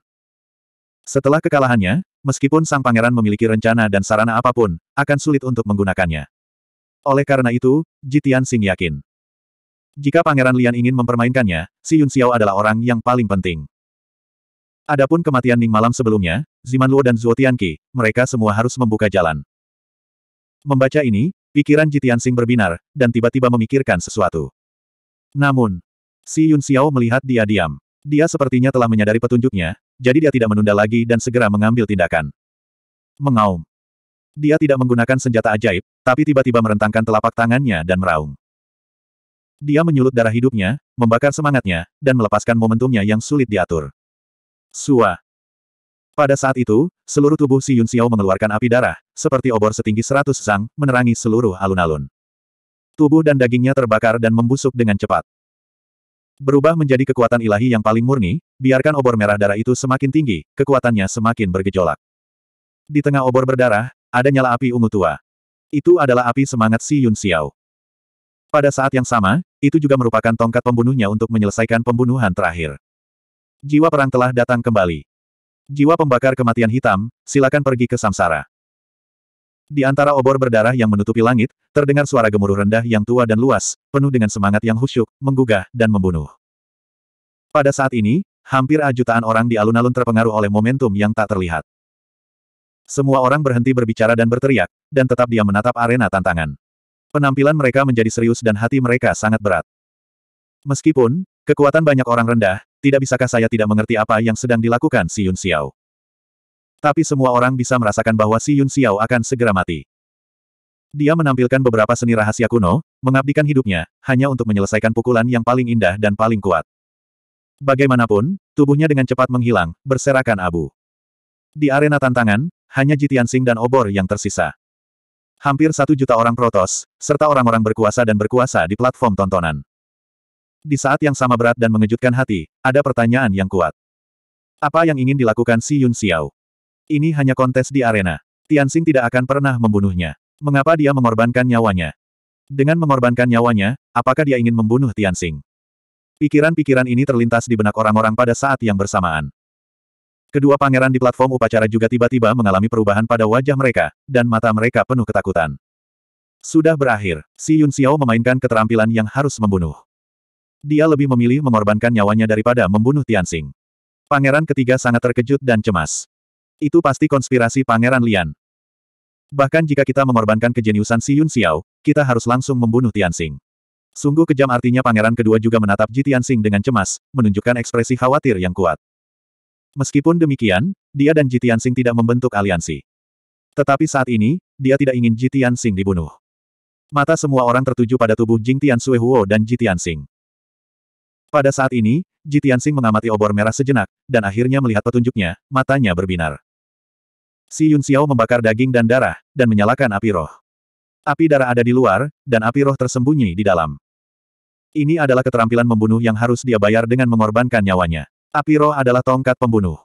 Setelah kekalahannya, meskipun sang pangeran memiliki rencana dan sarana apapun, akan sulit untuk menggunakannya. Oleh karena itu, Jitian Sing yakin. Jika Pangeran Lian ingin mempermainkannya, Si Yun Xiao adalah orang yang paling penting. Adapun kematian Ning malam sebelumnya, Ziman Luo dan Zuo Tianqi, mereka semua harus membuka jalan. Membaca ini, pikiran Jitian Sing berbinar, dan tiba-tiba memikirkan sesuatu. Namun, Si Yun Xiao melihat dia diam. Dia sepertinya telah menyadari petunjuknya, jadi dia tidak menunda lagi dan segera mengambil tindakan. Mengaum. Dia tidak menggunakan senjata ajaib, tapi tiba-tiba merentangkan telapak tangannya dan meraung. Dia menyulut darah hidupnya, membakar semangatnya, dan melepaskan momentumnya yang sulit diatur. Sua. Pada saat itu, seluruh tubuh Si Yun Xiao mengeluarkan api darah, seperti obor setinggi seratus sang, menerangi seluruh alun-alun. Tubuh dan dagingnya terbakar dan membusuk dengan cepat. Berubah menjadi kekuatan ilahi yang paling murni, biarkan obor merah darah itu semakin tinggi, kekuatannya semakin bergejolak. Di tengah obor berdarah, ada nyala api ungu tua. Itu adalah api semangat Si Yun Xiao. Pada saat yang sama, itu juga merupakan tongkat pembunuhnya untuk menyelesaikan pembunuhan terakhir. Jiwa perang telah datang kembali. Jiwa pembakar kematian hitam, silakan pergi ke samsara. Di antara obor berdarah yang menutupi langit, terdengar suara gemuruh rendah yang tua dan luas, penuh dengan semangat yang husyuk, menggugah, dan membunuh. Pada saat ini, hampir jutaan orang di alun-alun terpengaruh oleh momentum yang tak terlihat. Semua orang berhenti berbicara dan berteriak, dan tetap dia menatap arena tantangan. Penampilan mereka menjadi serius dan hati mereka sangat berat. Meskipun, kekuatan banyak orang rendah, tidak bisakah saya tidak mengerti apa yang sedang dilakukan Si Yun Xiao. Tapi semua orang bisa merasakan bahwa Si Yun Xiao akan segera mati. Dia menampilkan beberapa seni rahasia kuno, mengabdikan hidupnya, hanya untuk menyelesaikan pukulan yang paling indah dan paling kuat. Bagaimanapun, tubuhnya dengan cepat menghilang, berserakan abu. Di arena tantangan, hanya Sing dan Obor yang tersisa. Hampir satu juta orang protos, serta orang-orang berkuasa dan berkuasa di platform tontonan. Di saat yang sama berat dan mengejutkan hati, ada pertanyaan yang kuat. Apa yang ingin dilakukan Si Yun Xiao? Ini hanya kontes di arena. Xing tidak akan pernah membunuhnya. Mengapa dia mengorbankan nyawanya? Dengan mengorbankan nyawanya, apakah dia ingin membunuh Xing? Pikiran-pikiran ini terlintas di benak orang-orang pada saat yang bersamaan. Kedua pangeran di platform upacara juga tiba-tiba mengalami perubahan pada wajah mereka, dan mata mereka penuh ketakutan. Sudah berakhir, Si Yun Xiao memainkan keterampilan yang harus membunuh. Dia lebih memilih mengorbankan nyawanya daripada membunuh Tianxing. Pangeran ketiga sangat terkejut dan cemas. Itu pasti konspirasi Pangeran Lian. Bahkan jika kita mengorbankan kejeniusan Si Yun Xiao, kita harus langsung membunuh Tianxing. Sungguh kejam artinya pangeran kedua juga menatap Ji Tianxing dengan cemas, menunjukkan ekspresi khawatir yang kuat. Meskipun demikian, dia dan Jitian Sing tidak membentuk aliansi. Tetapi saat ini, dia tidak ingin Jitian Sing dibunuh. Mata semua orang tertuju pada tubuh Jing Tian Sui Huo dan Jitian Sing. Pada saat ini, Jitian Sing mengamati obor merah sejenak, dan akhirnya melihat petunjuknya, matanya berbinar. Si Yun Xiao membakar daging dan darah, dan menyalakan api roh. Api darah ada di luar, dan api roh tersembunyi di dalam. Ini adalah keterampilan membunuh yang harus dia bayar dengan mengorbankan nyawanya. Api roh adalah tongkat pembunuh.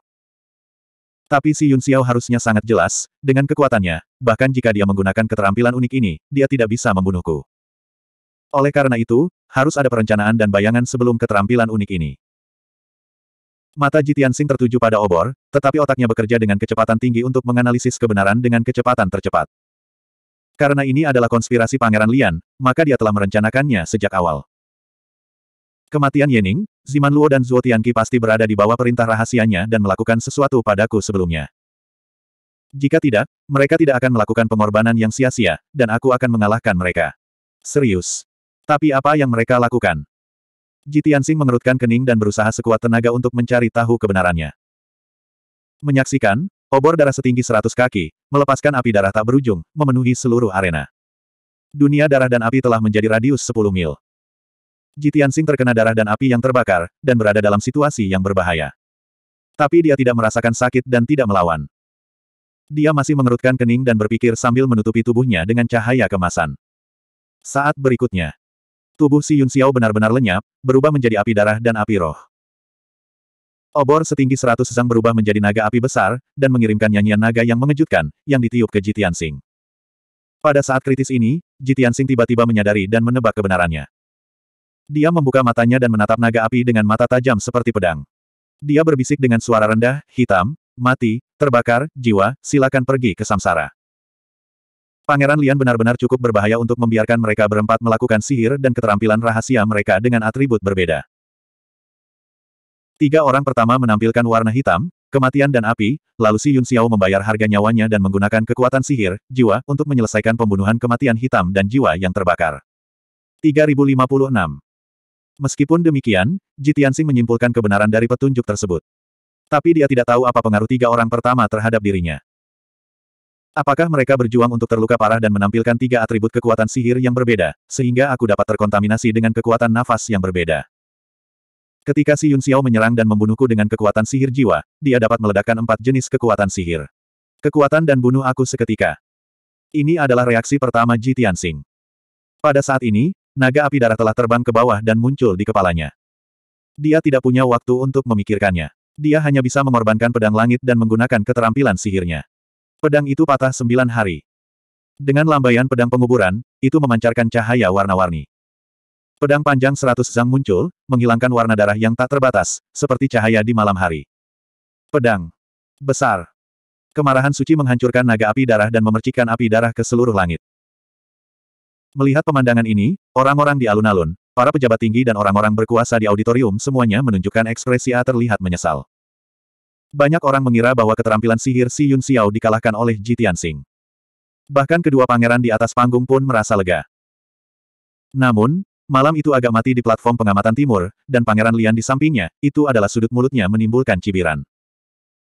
Tapi Si Yun Xiao harusnya sangat jelas, dengan kekuatannya, bahkan jika dia menggunakan keterampilan unik ini, dia tidak bisa membunuhku. Oleh karena itu, harus ada perencanaan dan bayangan sebelum keterampilan unik ini. Mata Jitian sing tertuju pada obor, tetapi otaknya bekerja dengan kecepatan tinggi untuk menganalisis kebenaran dengan kecepatan tercepat. Karena ini adalah konspirasi Pangeran Lian, maka dia telah merencanakannya sejak awal. Kematian Yening, Ziman Luo dan Zuo Tianqi pasti berada di bawah perintah rahasianya dan melakukan sesuatu padaku sebelumnya. Jika tidak, mereka tidak akan melakukan pengorbanan yang sia-sia, dan aku akan mengalahkan mereka. Serius. Tapi apa yang mereka lakukan? Ji Tianxing mengerutkan kening dan berusaha sekuat tenaga untuk mencari tahu kebenarannya. Menyaksikan, obor darah setinggi seratus kaki, melepaskan api darah tak berujung, memenuhi seluruh arena. Dunia darah dan api telah menjadi radius sepuluh mil. Jitiansing terkena darah dan api yang terbakar, dan berada dalam situasi yang berbahaya. Tapi dia tidak merasakan sakit dan tidak melawan. Dia masih mengerutkan kening dan berpikir sambil menutupi tubuhnya dengan cahaya kemasan. Saat berikutnya, tubuh Si Yun Xiao benar-benar lenyap, berubah menjadi api darah dan api roh. Obor setinggi seratus sesang berubah menjadi naga api besar, dan mengirimkan nyanyian naga yang mengejutkan, yang ditiup ke Jitiansing. Pada saat kritis ini, Jitiansing tiba-tiba menyadari dan menebak kebenarannya. Dia membuka matanya dan menatap naga api dengan mata tajam seperti pedang. Dia berbisik dengan suara rendah, hitam, mati, terbakar, jiwa, silakan pergi ke samsara. Pangeran Lian benar-benar cukup berbahaya untuk membiarkan mereka berempat melakukan sihir dan keterampilan rahasia mereka dengan atribut berbeda. Tiga orang pertama menampilkan warna hitam, kematian dan api, lalu Si Yun Xiao membayar harga nyawanya dan menggunakan kekuatan sihir, jiwa, untuk menyelesaikan pembunuhan kematian hitam dan jiwa yang terbakar. 3056 Meskipun demikian, Jitiansing menyimpulkan kebenaran dari petunjuk tersebut. Tapi dia tidak tahu apa pengaruh tiga orang pertama terhadap dirinya. Apakah mereka berjuang untuk terluka parah dan menampilkan tiga atribut kekuatan sihir yang berbeda, sehingga aku dapat terkontaminasi dengan kekuatan nafas yang berbeda. Ketika Si Yun Xiao menyerang dan membunuhku dengan kekuatan sihir jiwa, dia dapat meledakkan empat jenis kekuatan sihir. Kekuatan dan bunuh aku seketika. Ini adalah reaksi pertama Ji Pada saat ini, Naga api darah telah terbang ke bawah dan muncul di kepalanya. Dia tidak punya waktu untuk memikirkannya. Dia hanya bisa mengorbankan pedang langit dan menggunakan keterampilan sihirnya. Pedang itu patah sembilan hari. Dengan lambaian pedang penguburan, itu memancarkan cahaya warna-warni. Pedang panjang seratus zang muncul, menghilangkan warna darah yang tak terbatas, seperti cahaya di malam hari. Pedang. Besar. Kemarahan suci menghancurkan naga api darah dan memercikan api darah ke seluruh langit. Melihat pemandangan ini, orang-orang di alun-alun, para pejabat tinggi dan orang-orang berkuasa di auditorium semuanya menunjukkan ekspresi A terlihat menyesal. Banyak orang mengira bahwa keterampilan sihir Si Yun Xiao dikalahkan oleh Ji Tianxing. Bahkan kedua pangeran di atas panggung pun merasa lega. Namun, malam itu agak mati di platform pengamatan timur, dan pangeran Lian di sampingnya, itu adalah sudut mulutnya menimbulkan cibiran.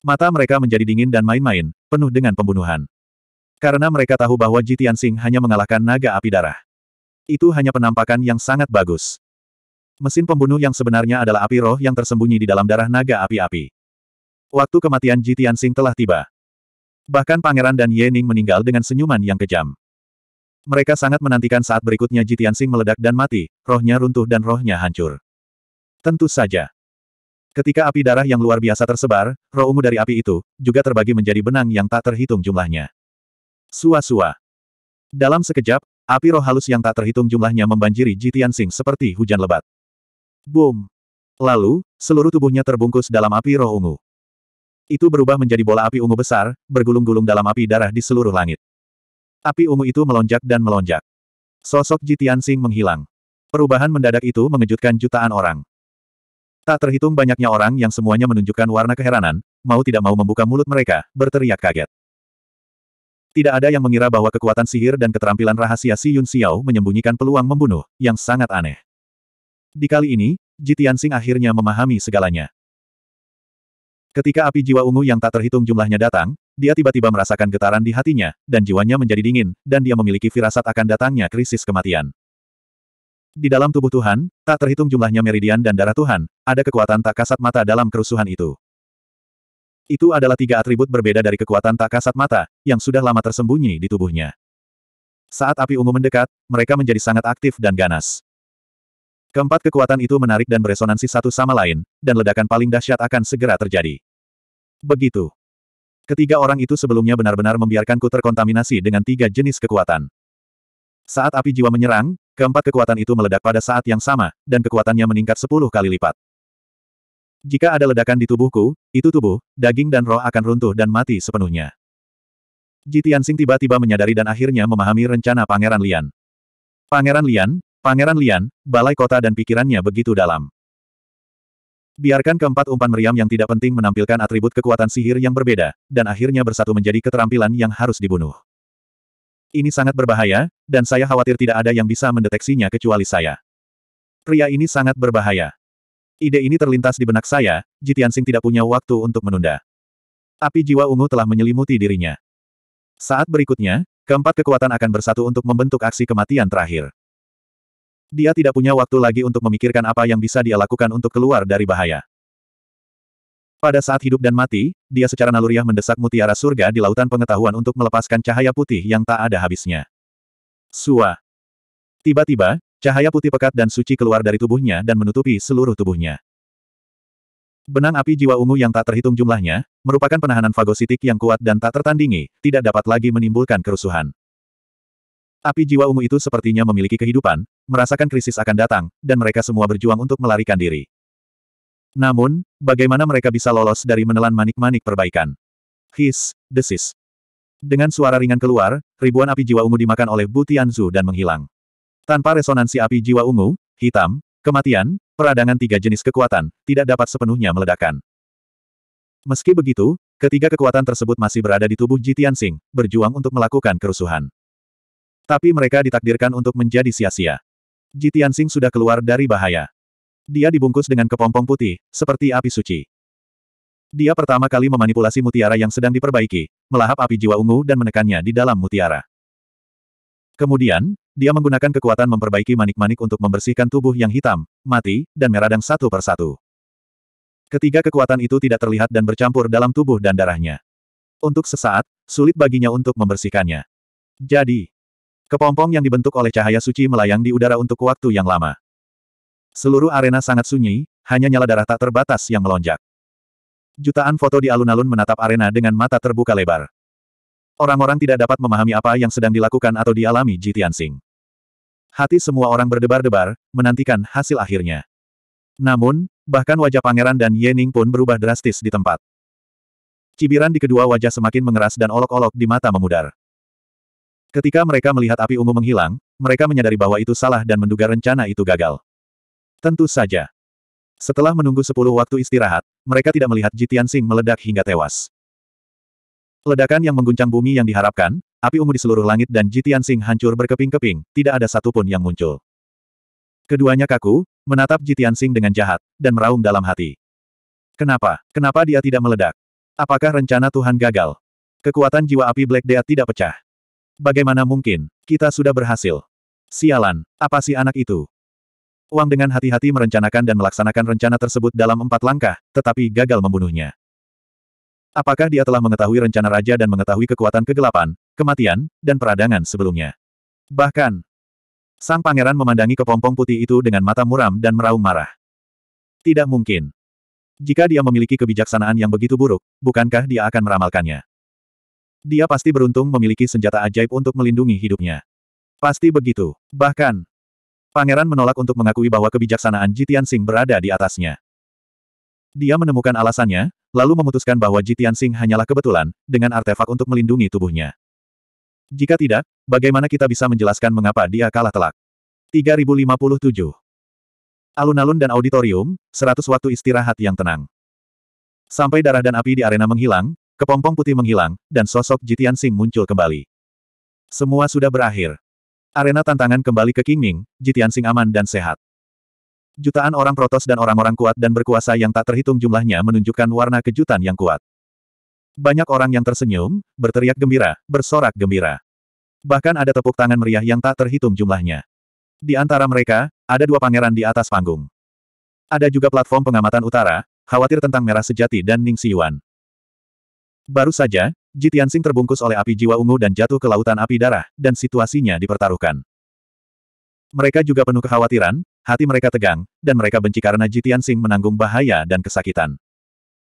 Mata mereka menjadi dingin dan main-main, penuh dengan pembunuhan. Karena mereka tahu bahwa Ji Tianxing hanya mengalahkan naga api darah. Itu hanya penampakan yang sangat bagus. Mesin pembunuh yang sebenarnya adalah api roh yang tersembunyi di dalam darah naga api-api. Waktu kematian Ji Tianxing telah tiba. Bahkan Pangeran dan Yening meninggal dengan senyuman yang kejam. Mereka sangat menantikan saat berikutnya Ji Tianxing meledak dan mati, rohnya runtuh dan rohnya hancur. Tentu saja. Ketika api darah yang luar biasa tersebar, roh ungu dari api itu, juga terbagi menjadi benang yang tak terhitung jumlahnya. Sua-sua. Dalam sekejap, api roh halus yang tak terhitung jumlahnya membanjiri Jitian Sing seperti hujan lebat. Boom! Lalu, seluruh tubuhnya terbungkus dalam api roh ungu. Itu berubah menjadi bola api ungu besar, bergulung-gulung dalam api darah di seluruh langit. Api ungu itu melonjak dan melonjak. Sosok Jitian Sing menghilang. Perubahan mendadak itu mengejutkan jutaan orang. Tak terhitung banyaknya orang yang semuanya menunjukkan warna keheranan, mau tidak mau membuka mulut mereka, berteriak kaget. Tidak ada yang mengira bahwa kekuatan sihir dan keterampilan rahasia Si Yun Xiao menyembunyikan peluang membunuh, yang sangat aneh. Di kali ini, Ji Tianxing akhirnya memahami segalanya. Ketika api jiwa ungu yang tak terhitung jumlahnya datang, dia tiba-tiba merasakan getaran di hatinya, dan jiwanya menjadi dingin, dan dia memiliki firasat akan datangnya krisis kematian. Di dalam tubuh Tuhan, tak terhitung jumlahnya meridian dan darah Tuhan, ada kekuatan tak kasat mata dalam kerusuhan itu. Itu adalah tiga atribut berbeda dari kekuatan tak kasat mata, yang sudah lama tersembunyi di tubuhnya. Saat api ungu mendekat, mereka menjadi sangat aktif dan ganas. Keempat kekuatan itu menarik dan beresonansi satu sama lain, dan ledakan paling dahsyat akan segera terjadi. Begitu. Ketiga orang itu sebelumnya benar-benar membiarkanku terkontaminasi dengan tiga jenis kekuatan. Saat api jiwa menyerang, keempat kekuatan itu meledak pada saat yang sama, dan kekuatannya meningkat sepuluh kali lipat. Jika ada ledakan di tubuhku, itu tubuh, daging dan roh akan runtuh dan mati sepenuhnya. Jitian sing tiba-tiba menyadari dan akhirnya memahami rencana Pangeran Lian. Pangeran Lian, Pangeran Lian, balai kota dan pikirannya begitu dalam. Biarkan keempat umpan meriam yang tidak penting menampilkan atribut kekuatan sihir yang berbeda, dan akhirnya bersatu menjadi keterampilan yang harus dibunuh. Ini sangat berbahaya, dan saya khawatir tidak ada yang bisa mendeteksinya kecuali saya. Pria ini sangat berbahaya. Ide ini terlintas di benak saya, Jitiansing tidak punya waktu untuk menunda. Api jiwa ungu telah menyelimuti dirinya. Saat berikutnya, keempat kekuatan akan bersatu untuk membentuk aksi kematian terakhir. Dia tidak punya waktu lagi untuk memikirkan apa yang bisa dia lakukan untuk keluar dari bahaya. Pada saat hidup dan mati, dia secara naluriah mendesak mutiara surga di lautan pengetahuan untuk melepaskan cahaya putih yang tak ada habisnya. Sua. Tiba-tiba, Cahaya putih pekat dan suci keluar dari tubuhnya dan menutupi seluruh tubuhnya. Benang api jiwa ungu yang tak terhitung jumlahnya, merupakan penahanan fagositik yang kuat dan tak tertandingi, tidak dapat lagi menimbulkan kerusuhan. Api jiwa ungu itu sepertinya memiliki kehidupan, merasakan krisis akan datang, dan mereka semua berjuang untuk melarikan diri. Namun, bagaimana mereka bisa lolos dari menelan manik-manik perbaikan? His, desis. Dengan suara ringan keluar, ribuan api jiwa ungu dimakan oleh Bu Tianzu dan menghilang. Tanpa resonansi api jiwa ungu, hitam, kematian, peradangan tiga jenis kekuatan, tidak dapat sepenuhnya meledakkan. Meski begitu, ketiga kekuatan tersebut masih berada di tubuh Jitian Sing, berjuang untuk melakukan kerusuhan. Tapi mereka ditakdirkan untuk menjadi sia-sia. Jitian Sing sudah keluar dari bahaya. Dia dibungkus dengan kepompong putih, seperti api suci. Dia pertama kali memanipulasi mutiara yang sedang diperbaiki, melahap api jiwa ungu dan menekannya di dalam mutiara. Kemudian, dia menggunakan kekuatan memperbaiki manik-manik untuk membersihkan tubuh yang hitam, mati, dan meradang satu persatu. Ketiga kekuatan itu tidak terlihat dan bercampur dalam tubuh dan darahnya. Untuk sesaat, sulit baginya untuk membersihkannya. Jadi, kepompong yang dibentuk oleh cahaya suci melayang di udara untuk waktu yang lama. Seluruh arena sangat sunyi, hanya nyala darah tak terbatas yang melonjak. Jutaan foto di alun-alun menatap arena dengan mata terbuka lebar. Orang-orang tidak dapat memahami apa yang sedang dilakukan atau dialami Jitian Tianxing. Hati semua orang berdebar-debar, menantikan hasil akhirnya. Namun, bahkan wajah pangeran dan Yening pun berubah drastis di tempat. Cibiran di kedua wajah semakin mengeras dan olok-olok di mata memudar. Ketika mereka melihat api ungu menghilang, mereka menyadari bahwa itu salah dan menduga rencana itu gagal. Tentu saja. Setelah menunggu sepuluh waktu istirahat, mereka tidak melihat Jitian Sing meledak hingga tewas. Ledakan yang mengguncang bumi yang diharapkan, api ungu di seluruh langit dan Jitian Sing hancur berkeping-keping, tidak ada satupun yang muncul. Keduanya kaku, menatap Jitian Sing dengan jahat, dan meraung dalam hati. Kenapa? Kenapa dia tidak meledak? Apakah rencana Tuhan gagal? Kekuatan jiwa api Black Death tidak pecah. Bagaimana mungkin? Kita sudah berhasil. Sialan, apa sih anak itu? Wang dengan hati-hati merencanakan dan melaksanakan rencana tersebut dalam empat langkah, tetapi gagal membunuhnya. Apakah dia telah mengetahui rencana raja dan mengetahui kekuatan kegelapan, kematian, dan peradangan sebelumnya? Bahkan, sang pangeran memandangi kepompong putih itu dengan mata muram dan meraung marah. Tidak mungkin. Jika dia memiliki kebijaksanaan yang begitu buruk, bukankah dia akan meramalkannya? Dia pasti beruntung memiliki senjata ajaib untuk melindungi hidupnya. Pasti begitu. Bahkan, pangeran menolak untuk mengakui bahwa kebijaksanaan Jitian Sing berada di atasnya. Dia menemukan alasannya, lalu memutuskan bahwa Jitian Sing hanyalah kebetulan, dengan artefak untuk melindungi tubuhnya. Jika tidak, bagaimana kita bisa menjelaskan mengapa dia kalah telak? 3057 Alun-alun dan auditorium, 100 waktu istirahat yang tenang. Sampai darah dan api di arena menghilang, kepompong putih menghilang, dan sosok Jitian Sing muncul kembali. Semua sudah berakhir. Arena tantangan kembali ke Qingming, Jitian Sing aman dan sehat. Jutaan orang protos dan orang-orang kuat dan berkuasa yang tak terhitung jumlahnya menunjukkan warna kejutan yang kuat. Banyak orang yang tersenyum, berteriak gembira, bersorak gembira. Bahkan ada tepuk tangan meriah yang tak terhitung jumlahnya. Di antara mereka, ada dua pangeran di atas panggung. Ada juga platform pengamatan utara, khawatir tentang merah sejati dan Ning Siyuan. Baru saja, Ji terbungkus oleh api jiwa ungu dan jatuh ke lautan api darah, dan situasinya dipertaruhkan. Mereka juga penuh kekhawatiran, Hati mereka tegang, dan mereka benci karena Jitian Sing menanggung bahaya dan kesakitan.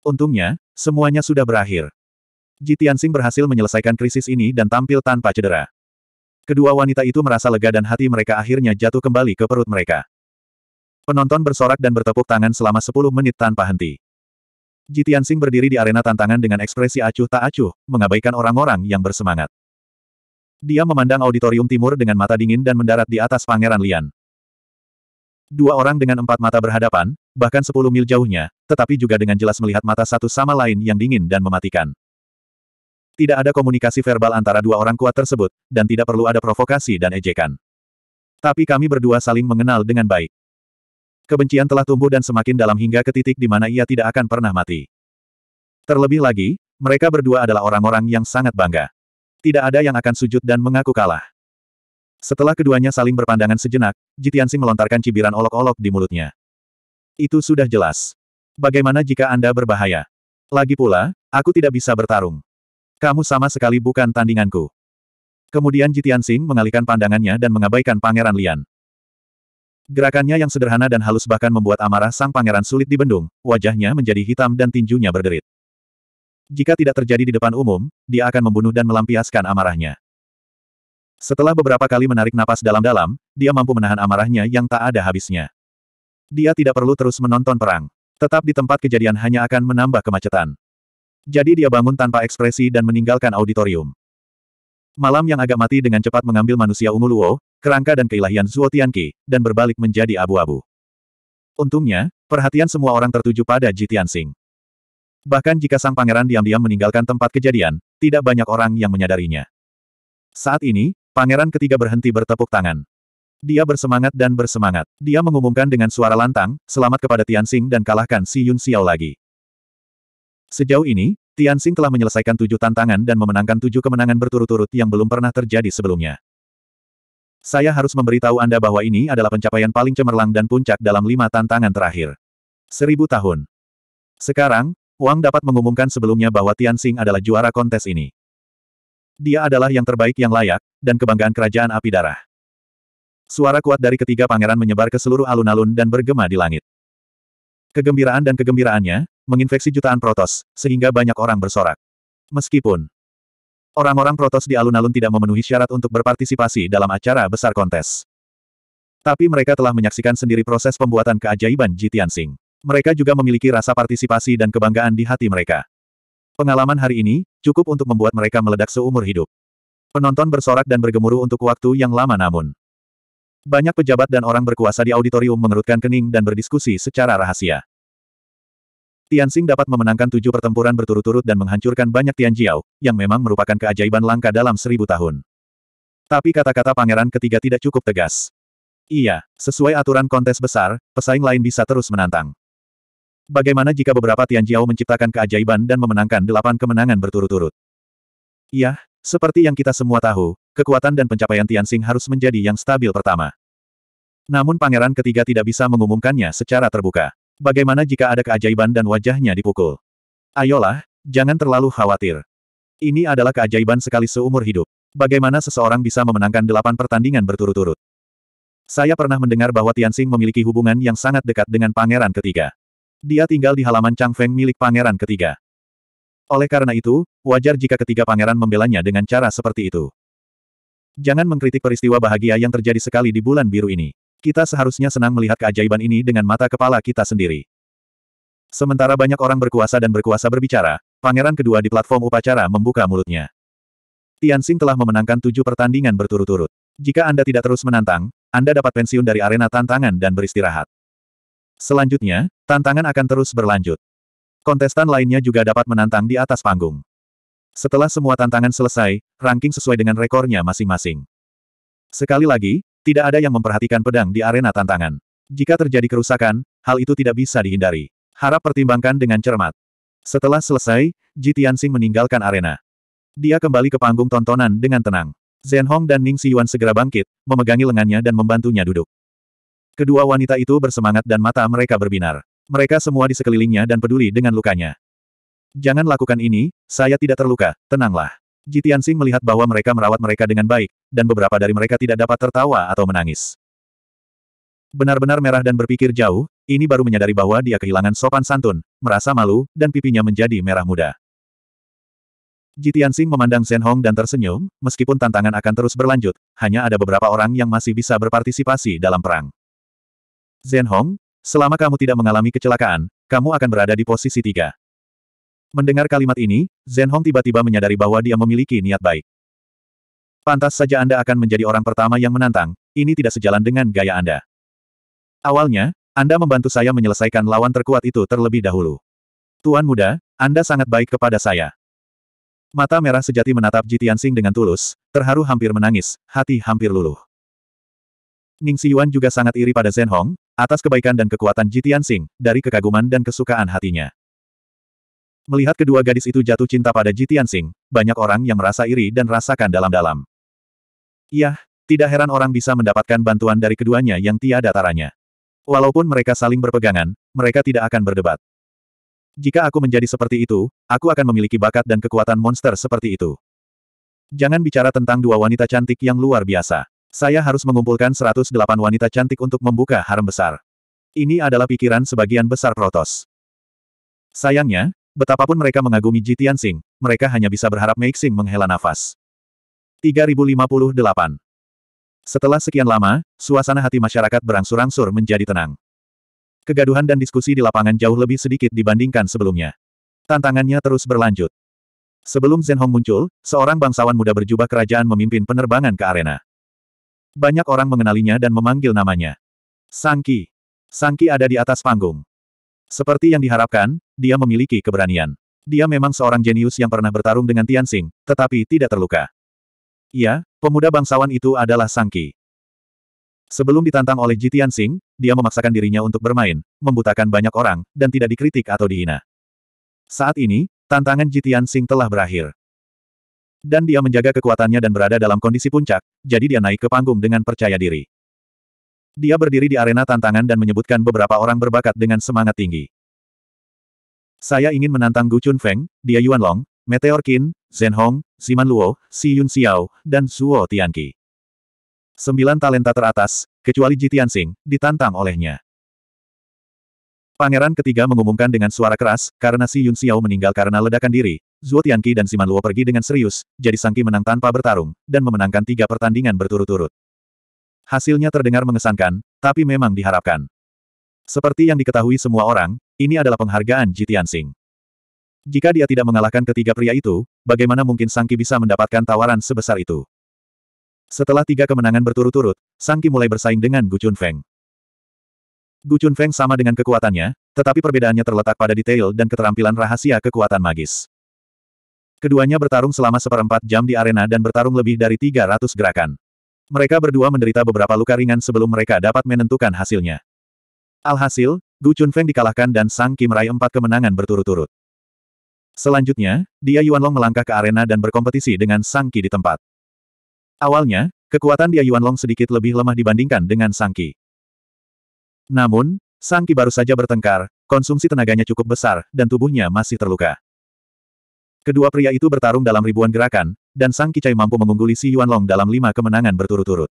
Untungnya, semuanya sudah berakhir. Jitian Sing berhasil menyelesaikan krisis ini dan tampil tanpa cedera. Kedua wanita itu merasa lega dan hati mereka akhirnya jatuh kembali ke perut mereka. Penonton bersorak dan bertepuk tangan selama 10 menit tanpa henti. Jitian Sing berdiri di arena tantangan dengan ekspresi acuh tak acuh, mengabaikan orang-orang yang bersemangat. Dia memandang auditorium timur dengan mata dingin dan mendarat di atas Pangeran Lian. Dua orang dengan empat mata berhadapan, bahkan sepuluh mil jauhnya, tetapi juga dengan jelas melihat mata satu sama lain yang dingin dan mematikan. Tidak ada komunikasi verbal antara dua orang kuat tersebut, dan tidak perlu ada provokasi dan ejekan. Tapi kami berdua saling mengenal dengan baik. Kebencian telah tumbuh dan semakin dalam hingga ke titik di mana ia tidak akan pernah mati. Terlebih lagi, mereka berdua adalah orang-orang yang sangat bangga. Tidak ada yang akan sujud dan mengaku kalah. Setelah keduanya saling berpandangan sejenak, Jitiansi melontarkan cibiran olok-olok di mulutnya. Itu sudah jelas. Bagaimana jika Anda berbahaya? Lagi pula, aku tidak bisa bertarung. Kamu sama sekali bukan tandinganku. Kemudian Jitiansing mengalihkan pandangannya dan mengabaikan Pangeran Lian. Gerakannya yang sederhana dan halus bahkan membuat amarah sang pangeran sulit dibendung, wajahnya menjadi hitam dan tinjunya berderit. Jika tidak terjadi di depan umum, dia akan membunuh dan melampiaskan amarahnya. Setelah beberapa kali menarik napas dalam-dalam, dia mampu menahan amarahnya yang tak ada habisnya. Dia tidak perlu terus menonton perang. Tetap di tempat kejadian hanya akan menambah kemacetan. Jadi dia bangun tanpa ekspresi dan meninggalkan auditorium. Malam yang agak mati dengan cepat mengambil manusia ungu Luo, kerangka dan keilahian Zuo Tianqi, dan berbalik menjadi abu-abu. Untungnya, perhatian semua orang tertuju pada Ji Tianxing. Bahkan jika sang pangeran diam-diam meninggalkan tempat kejadian, tidak banyak orang yang menyadarinya. Saat ini, Pangeran ketiga berhenti bertepuk tangan. Dia bersemangat dan bersemangat. Dia mengumumkan dengan suara lantang, selamat kepada Tianxing dan kalahkan Si Yun Xiao lagi. Sejauh ini, Tianxing telah menyelesaikan tujuh tantangan dan memenangkan tujuh kemenangan berturut-turut yang belum pernah terjadi sebelumnya. Saya harus memberitahu Anda bahwa ini adalah pencapaian paling cemerlang dan puncak dalam lima tantangan terakhir. Seribu tahun. Sekarang, Wang dapat mengumumkan sebelumnya bahwa Tianxing adalah juara kontes ini. Dia adalah yang terbaik yang layak, dan kebanggaan kerajaan api darah. Suara kuat dari ketiga pangeran menyebar ke seluruh alun-alun dan bergema di langit. Kegembiraan dan kegembiraannya, menginfeksi jutaan protos, sehingga banyak orang bersorak. Meskipun orang-orang protos di alun-alun tidak memenuhi syarat untuk berpartisipasi dalam acara besar kontes. Tapi mereka telah menyaksikan sendiri proses pembuatan keajaiban Jitian Sing. Mereka juga memiliki rasa partisipasi dan kebanggaan di hati mereka. Pengalaman hari ini, cukup untuk membuat mereka meledak seumur hidup. Penonton bersorak dan bergemuruh untuk waktu yang lama namun. Banyak pejabat dan orang berkuasa di auditorium mengerutkan kening dan berdiskusi secara rahasia. Tianxing dapat memenangkan tujuh pertempuran berturut-turut dan menghancurkan banyak Tianjiao, yang memang merupakan keajaiban langka dalam seribu tahun. Tapi kata-kata pangeran ketiga tidak cukup tegas. Iya, sesuai aturan kontes besar, pesaing lain bisa terus menantang. Bagaimana jika beberapa Tian Jiao menciptakan keajaiban dan memenangkan delapan kemenangan berturut-turut? Yah, seperti yang kita semua tahu, kekuatan dan pencapaian Tianxing harus menjadi yang stabil pertama. Namun pangeran ketiga tidak bisa mengumumkannya secara terbuka. Bagaimana jika ada keajaiban dan wajahnya dipukul? Ayolah, jangan terlalu khawatir. Ini adalah keajaiban sekali seumur hidup. Bagaimana seseorang bisa memenangkan delapan pertandingan berturut-turut? Saya pernah mendengar bahwa Tianxing memiliki hubungan yang sangat dekat dengan pangeran ketiga. Dia tinggal di halaman Chang Feng milik pangeran ketiga. Oleh karena itu, wajar jika ketiga pangeran membelanya dengan cara seperti itu. Jangan mengkritik peristiwa bahagia yang terjadi sekali di bulan biru ini. Kita seharusnya senang melihat keajaiban ini dengan mata kepala kita sendiri. Sementara banyak orang berkuasa dan berkuasa berbicara, pangeran kedua di platform upacara membuka mulutnya. Tianxing telah memenangkan tujuh pertandingan berturut-turut. Jika Anda tidak terus menantang, Anda dapat pensiun dari arena tantangan dan beristirahat. Selanjutnya, tantangan akan terus berlanjut. Kontestan lainnya juga dapat menantang di atas panggung. Setelah semua tantangan selesai, ranking sesuai dengan rekornya masing-masing. Sekali lagi, tidak ada yang memperhatikan pedang di arena tantangan. Jika terjadi kerusakan, hal itu tidak bisa dihindari. Harap pertimbangkan dengan cermat. Setelah selesai, Ji Tianxing meninggalkan arena. Dia kembali ke panggung tontonan dengan tenang. Zhen Hong dan Ning Siyuan segera bangkit, memegangi lengannya dan membantunya duduk. Kedua wanita itu bersemangat dan mata mereka berbinar. Mereka semua di sekelilingnya dan peduli dengan lukanya. Jangan lakukan ini, saya tidak terluka, tenanglah. Jitian Sing melihat bahwa mereka merawat mereka dengan baik, dan beberapa dari mereka tidak dapat tertawa atau menangis. Benar-benar merah dan berpikir jauh, ini baru menyadari bahwa dia kehilangan sopan santun, merasa malu, dan pipinya menjadi merah muda. Jitian Sing memandang Zhen Hong dan tersenyum, meskipun tantangan akan terus berlanjut, hanya ada beberapa orang yang masih bisa berpartisipasi dalam perang. Zhen Hong, selama kamu tidak mengalami kecelakaan, kamu akan berada di posisi tiga. Mendengar kalimat ini, Zhen Hong tiba-tiba menyadari bahwa dia memiliki niat baik. Pantas saja Anda akan menjadi orang pertama yang menantang, ini tidak sejalan dengan gaya Anda. Awalnya, Anda membantu saya menyelesaikan lawan terkuat itu terlebih dahulu. Tuan muda, Anda sangat baik kepada saya. Mata merah sejati menatap Sing dengan tulus, terharu hampir menangis, hati hampir luluh. Ning Siyuan juga sangat iri pada Zhen Hong, atas kebaikan dan kekuatan Jitian Sing, dari kekaguman dan kesukaan hatinya. Melihat kedua gadis itu jatuh cinta pada Jitian Sing, banyak orang yang merasa iri dan rasakan dalam-dalam. Yah, tidak heran orang bisa mendapatkan bantuan dari keduanya yang tiada taranya. Walaupun mereka saling berpegangan, mereka tidak akan berdebat. Jika aku menjadi seperti itu, aku akan memiliki bakat dan kekuatan monster seperti itu. Jangan bicara tentang dua wanita cantik yang luar biasa. Saya harus mengumpulkan 108 wanita cantik untuk membuka harem besar. Ini adalah pikiran sebagian besar Protos. Sayangnya, betapapun mereka mengagumi Jitian Tianxing, mereka hanya bisa berharap Meixing menghela nafas. 3058 Setelah sekian lama, suasana hati masyarakat berangsur-angsur menjadi tenang. Kegaduhan dan diskusi di lapangan jauh lebih sedikit dibandingkan sebelumnya. Tantangannya terus berlanjut. Sebelum Zen Hong muncul, seorang bangsawan muda berjubah kerajaan memimpin penerbangan ke arena. Banyak orang mengenalinya dan memanggil namanya. Sangki. Sangki ada di atas panggung. Seperti yang diharapkan, dia memiliki keberanian. Dia memang seorang jenius yang pernah bertarung dengan Tianxing, tetapi tidak terluka. Ya, pemuda bangsawan itu adalah Sangki. Sebelum ditantang oleh Jitian Sing, dia memaksakan dirinya untuk bermain, membutakan banyak orang, dan tidak dikritik atau dihina. Saat ini, tantangan Jitian Sing telah berakhir. Dan dia menjaga kekuatannya dan berada dalam kondisi puncak, jadi dia naik ke panggung dengan percaya diri. Dia berdiri di arena tantangan dan menyebutkan beberapa orang berbakat dengan semangat tinggi. Saya ingin menantang Gu Chun Feng, Dia Yuanlong, Meteor Qin, Zhen Hong, Siman Luo, Si Yun Xiao, dan Zuo Tianqi. Sembilan talenta teratas, kecuali Ji Tianxing, ditantang olehnya. Pangeran ketiga mengumumkan dengan suara keras, karena Si Yun Xiao meninggal karena ledakan diri, Zuo Tianqi dan Siman Luo pergi dengan serius, jadi Sangki menang tanpa bertarung, dan memenangkan tiga pertandingan berturut-turut. Hasilnya terdengar mengesankan, tapi memang diharapkan. Seperti yang diketahui semua orang, ini adalah penghargaan Ji Tianxing. Jika dia tidak mengalahkan ketiga pria itu, bagaimana mungkin Sangki bisa mendapatkan tawaran sebesar itu? Setelah tiga kemenangan berturut-turut, Sangki mulai bersaing dengan Gu Chun Gu Feng sama dengan kekuatannya, tetapi perbedaannya terletak pada detail dan keterampilan rahasia kekuatan magis. Keduanya bertarung selama seperempat jam di arena dan bertarung lebih dari 300 gerakan. Mereka berdua menderita beberapa luka ringan sebelum mereka dapat menentukan hasilnya. Alhasil, Gu Feng dikalahkan dan Sang Kim meraih empat kemenangan berturut-turut. Selanjutnya, Dia Yuanlong melangkah ke arena dan berkompetisi dengan Sang Ki di tempat. Awalnya, kekuatan Dia Yuanlong sedikit lebih lemah dibandingkan dengan Sang Ki. Namun, Sang Ki baru saja bertengkar, konsumsi tenaganya cukup besar, dan tubuhnya masih terluka. Kedua pria itu bertarung dalam ribuan gerakan, dan Sang Ki Cai mampu mengungguli Si Yuan Long dalam lima kemenangan berturut-turut.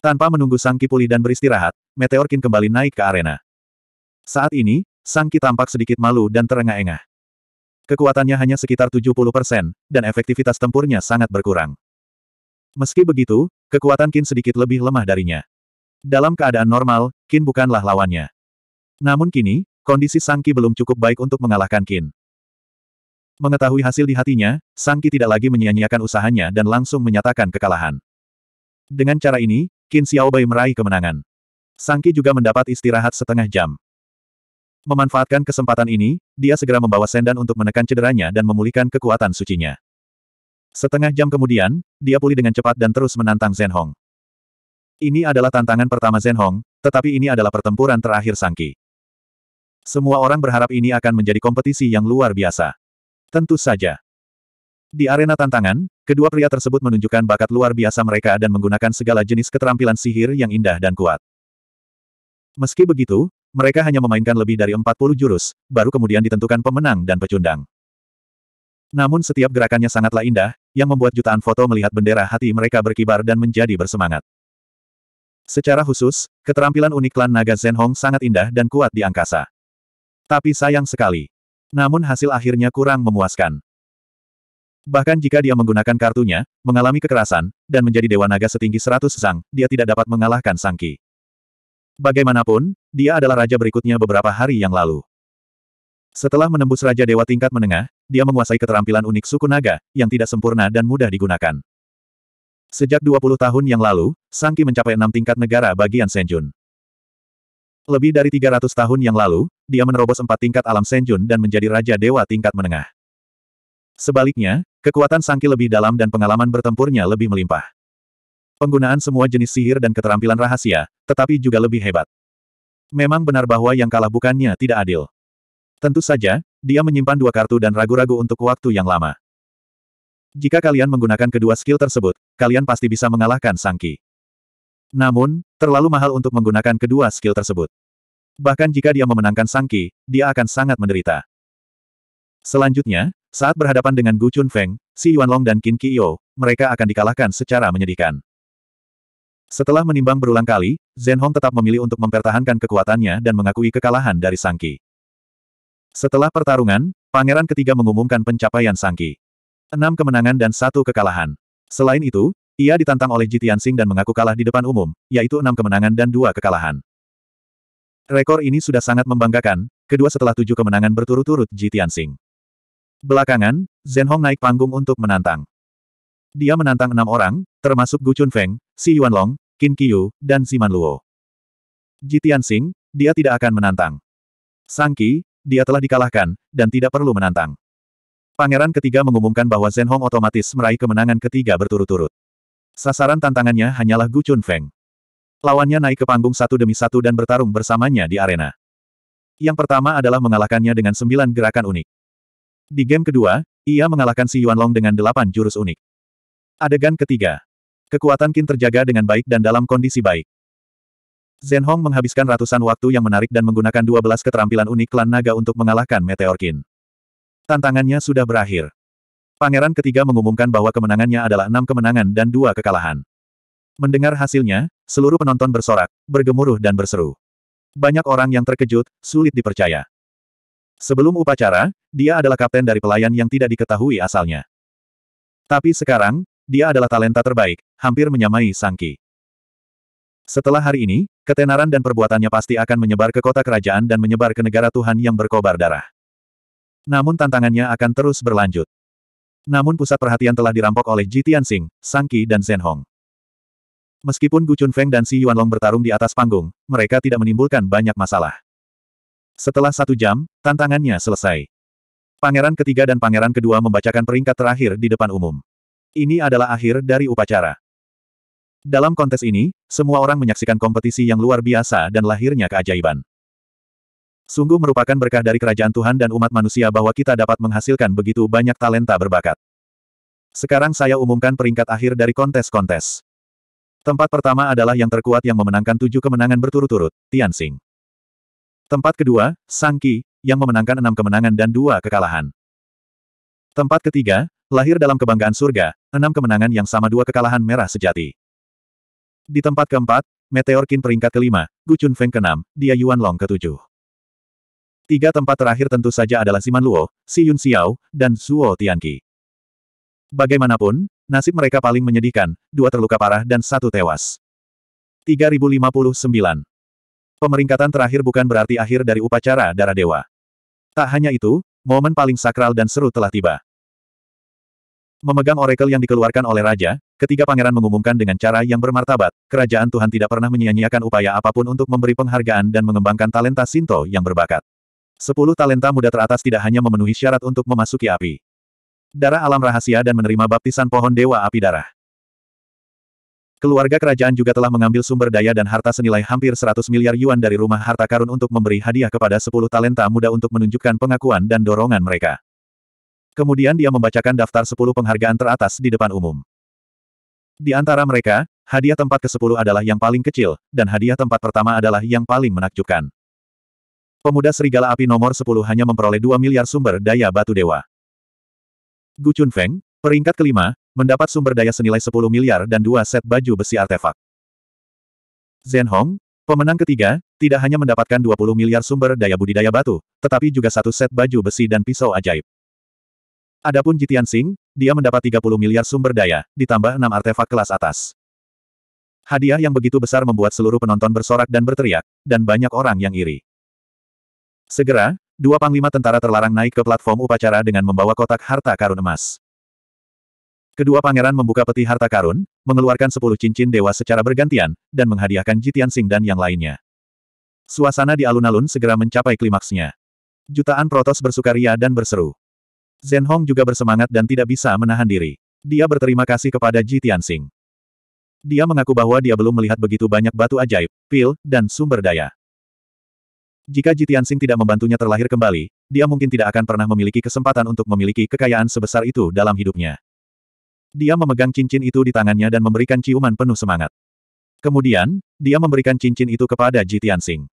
Tanpa menunggu Sang Ki pulih dan beristirahat, Meteor Kin kembali naik ke arena. Saat ini, Sang Ki tampak sedikit malu dan terengah-engah. Kekuatannya hanya sekitar 70 persen, dan efektivitas tempurnya sangat berkurang. Meski begitu, kekuatan Kin sedikit lebih lemah darinya. Dalam keadaan normal, Qin bukanlah lawannya. Namun kini, kondisi Sangki belum cukup baik untuk mengalahkan Qin. Mengetahui hasil di hatinya, Sangki tidak lagi menyia-nyiakan usahanya dan langsung menyatakan kekalahan. Dengan cara ini, Qin Xiaobai meraih kemenangan. Sangki juga mendapat istirahat setengah jam. Memanfaatkan kesempatan ini, dia segera membawa Sendan untuk menekan cederanya dan memulihkan kekuatan sucinya. Setengah jam kemudian, dia pulih dengan cepat dan terus menantang Zhen Hong. Ini adalah tantangan pertama Zen Hong, tetapi ini adalah pertempuran terakhir Sangki. Semua orang berharap ini akan menjadi kompetisi yang luar biasa. Tentu saja. Di arena tantangan, kedua pria tersebut menunjukkan bakat luar biasa mereka dan menggunakan segala jenis keterampilan sihir yang indah dan kuat. Meski begitu, mereka hanya memainkan lebih dari 40 jurus, baru kemudian ditentukan pemenang dan pecundang. Namun setiap gerakannya sangatlah indah, yang membuat jutaan foto melihat bendera hati mereka berkibar dan menjadi bersemangat. Secara khusus, keterampilan unik klan naga Zhenhong sangat indah dan kuat di angkasa. Tapi sayang sekali. Namun hasil akhirnya kurang memuaskan. Bahkan jika dia menggunakan kartunya, mengalami kekerasan, dan menjadi dewa naga setinggi 100 sang, dia tidak dapat mengalahkan Sangki. Bagaimanapun, dia adalah raja berikutnya beberapa hari yang lalu. Setelah menembus raja dewa tingkat menengah, dia menguasai keterampilan unik suku naga, yang tidak sempurna dan mudah digunakan. Sejak 20 tahun yang lalu, Sangki mencapai enam tingkat negara bagian Senjun. Lebih dari 300 tahun yang lalu, dia menerobos empat tingkat alam Senjun dan menjadi Raja Dewa tingkat menengah. Sebaliknya, kekuatan Sangki lebih dalam dan pengalaman bertempurnya lebih melimpah. Penggunaan semua jenis sihir dan keterampilan rahasia, tetapi juga lebih hebat. Memang benar bahwa yang kalah bukannya tidak adil. Tentu saja, dia menyimpan dua kartu dan ragu-ragu untuk waktu yang lama. Jika kalian menggunakan kedua skill tersebut, kalian pasti bisa mengalahkan Sang Qi. Namun, terlalu mahal untuk menggunakan kedua skill tersebut. Bahkan jika dia memenangkan Sang Qi, dia akan sangat menderita. Selanjutnya, saat berhadapan dengan Gu Chun Feng, Si Yuanlong dan Qin Qiyo, mereka akan dikalahkan secara menyedihkan. Setelah menimbang berulang kali, Zhen Hong tetap memilih untuk mempertahankan kekuatannya dan mengakui kekalahan dari Sang Qi. Setelah pertarungan, pangeran ketiga mengumumkan pencapaian Sang Qi. Enam kemenangan dan satu kekalahan. Selain itu, ia ditantang oleh Tianxing dan mengaku kalah di depan umum, yaitu enam kemenangan dan dua kekalahan. Rekor ini sudah sangat membanggakan, kedua setelah tujuh kemenangan berturut-turut Tianxing. Belakangan, Zhen Hong naik panggung untuk menantang. Dia menantang enam orang, termasuk Gu Chun Feng, Si Yuanlong, Qin Qiu, dan Siman Luo. Tianxing, dia tidak akan menantang. Sangki, dia telah dikalahkan, dan tidak perlu menantang. Pangeran ketiga mengumumkan bahwa Zen Hong otomatis meraih kemenangan ketiga berturut-turut. Sasaran tantangannya hanyalah Gu Chun Feng. Lawannya naik ke panggung satu demi satu dan bertarung bersamanya di arena. Yang pertama adalah mengalahkannya dengan sembilan gerakan unik. Di game kedua, ia mengalahkan si Yuanlong dengan delapan jurus unik. Adegan ketiga. Kekuatan Qin terjaga dengan baik dan dalam kondisi baik. Zen Hong menghabiskan ratusan waktu yang menarik dan menggunakan dua belas keterampilan unik klan naga untuk mengalahkan Meteor Qin. Tantangannya sudah berakhir. Pangeran ketiga mengumumkan bahwa kemenangannya adalah enam kemenangan dan dua kekalahan. Mendengar hasilnya, seluruh penonton bersorak, bergemuruh dan berseru. Banyak orang yang terkejut, sulit dipercaya. Sebelum upacara, dia adalah kapten dari pelayan yang tidak diketahui asalnya. Tapi sekarang, dia adalah talenta terbaik, hampir menyamai Sangki. Setelah hari ini, ketenaran dan perbuatannya pasti akan menyebar ke kota kerajaan dan menyebar ke negara Tuhan yang berkobar darah. Namun tantangannya akan terus berlanjut. Namun pusat perhatian telah dirampok oleh Ji Tianxing, Sang Qi dan Zhen Hong. Meskipun Gu Chunfeng dan Si Yuanlong bertarung di atas panggung, mereka tidak menimbulkan banyak masalah. Setelah satu jam, tantangannya selesai. Pangeran ketiga dan pangeran kedua membacakan peringkat terakhir di depan umum. Ini adalah akhir dari upacara. Dalam kontes ini, semua orang menyaksikan kompetisi yang luar biasa dan lahirnya keajaiban. Sungguh merupakan berkah dari kerajaan Tuhan dan umat manusia bahwa kita dapat menghasilkan begitu banyak talenta berbakat. Sekarang saya umumkan peringkat akhir dari kontes-kontes. Tempat pertama adalah yang terkuat yang memenangkan tujuh kemenangan berturut-turut, Tianxing. Tempat kedua, Sangki, yang memenangkan enam kemenangan dan dua kekalahan. Tempat ketiga, lahir dalam kebanggaan surga, enam kemenangan yang sama dua kekalahan merah sejati. Di tempat keempat, Meteor Qin peringkat kelima, Gu Chun Feng keenam, Dia Yuan Long ketujuh. Tiga tempat terakhir tentu saja adalah Siman Luo, Si Yun Xiao, dan Suo Tianqi. Bagaimanapun, nasib mereka paling menyedihkan, dua terluka parah dan satu tewas. 3059. Pemeringkatan terakhir bukan berarti akhir dari upacara darah dewa. Tak hanya itu, momen paling sakral dan seru telah tiba. Memegang oracle yang dikeluarkan oleh raja, ketiga pangeran mengumumkan dengan cara yang bermartabat, kerajaan Tuhan tidak pernah menyia-nyiakan upaya apapun untuk memberi penghargaan dan mengembangkan talenta Sinto yang berbakat. Sepuluh talenta muda teratas tidak hanya memenuhi syarat untuk memasuki api. Darah alam rahasia dan menerima baptisan pohon dewa api darah. Keluarga kerajaan juga telah mengambil sumber daya dan harta senilai hampir 100 miliar yuan dari rumah harta karun untuk memberi hadiah kepada 10 talenta muda untuk menunjukkan pengakuan dan dorongan mereka. Kemudian dia membacakan daftar 10 penghargaan teratas di depan umum. Di antara mereka, hadiah tempat ke-10 adalah yang paling kecil, dan hadiah tempat pertama adalah yang paling menakjubkan. Pemuda Serigala Api nomor 10 hanya memperoleh 2 miliar sumber daya batu dewa. Gu Chunfeng, peringkat kelima, mendapat sumber daya senilai 10 miliar dan dua set baju besi artefak. Zhen Hong, pemenang ketiga, tidak hanya mendapatkan 20 miliar sumber daya budidaya batu, tetapi juga satu set baju besi dan pisau ajaib. Adapun Jitian Sing, dia mendapat 30 miliar sumber daya, ditambah 6 artefak kelas atas. Hadiah yang begitu besar membuat seluruh penonton bersorak dan berteriak, dan banyak orang yang iri. Segera, dua panglima tentara terlarang naik ke platform upacara dengan membawa kotak harta karun emas. Kedua pangeran membuka peti harta karun, mengeluarkan sepuluh cincin dewa secara bergantian, dan menghadiahkan Jitian Sing dan yang lainnya. Suasana di alun-alun segera mencapai klimaksnya. Jutaan protos bersukaria dan berseru. Zen Hong juga bersemangat dan tidak bisa menahan diri. Dia berterima kasih kepada Jitian Sing. Dia mengaku bahwa dia belum melihat begitu banyak batu ajaib, pil, dan sumber daya. Jika Jitiansing tidak membantunya terlahir kembali, dia mungkin tidak akan pernah memiliki kesempatan untuk memiliki kekayaan sebesar itu dalam hidupnya. Dia memegang cincin itu di tangannya dan memberikan ciuman penuh semangat. Kemudian, dia memberikan cincin itu kepada Jitiansing.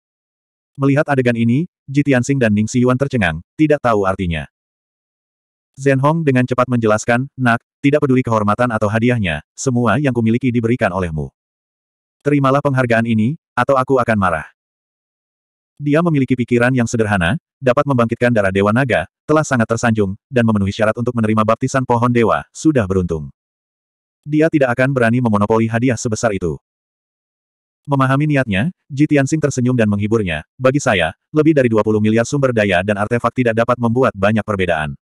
Melihat adegan ini, Jitiansing dan Ning Siyuan tercengang, tidak tahu artinya. Zhen Hong dengan cepat menjelaskan, Nak, tidak peduli kehormatan atau hadiahnya, semua yang kumiliki diberikan olehmu. Terimalah penghargaan ini, atau aku akan marah. Dia memiliki pikiran yang sederhana, dapat membangkitkan darah Dewa Naga, telah sangat tersanjung, dan memenuhi syarat untuk menerima baptisan pohon dewa, sudah beruntung. Dia tidak akan berani memonopoli hadiah sebesar itu. Memahami niatnya, Ji Tianxing tersenyum dan menghiburnya, bagi saya, lebih dari 20 miliar sumber daya dan artefak tidak dapat membuat banyak perbedaan.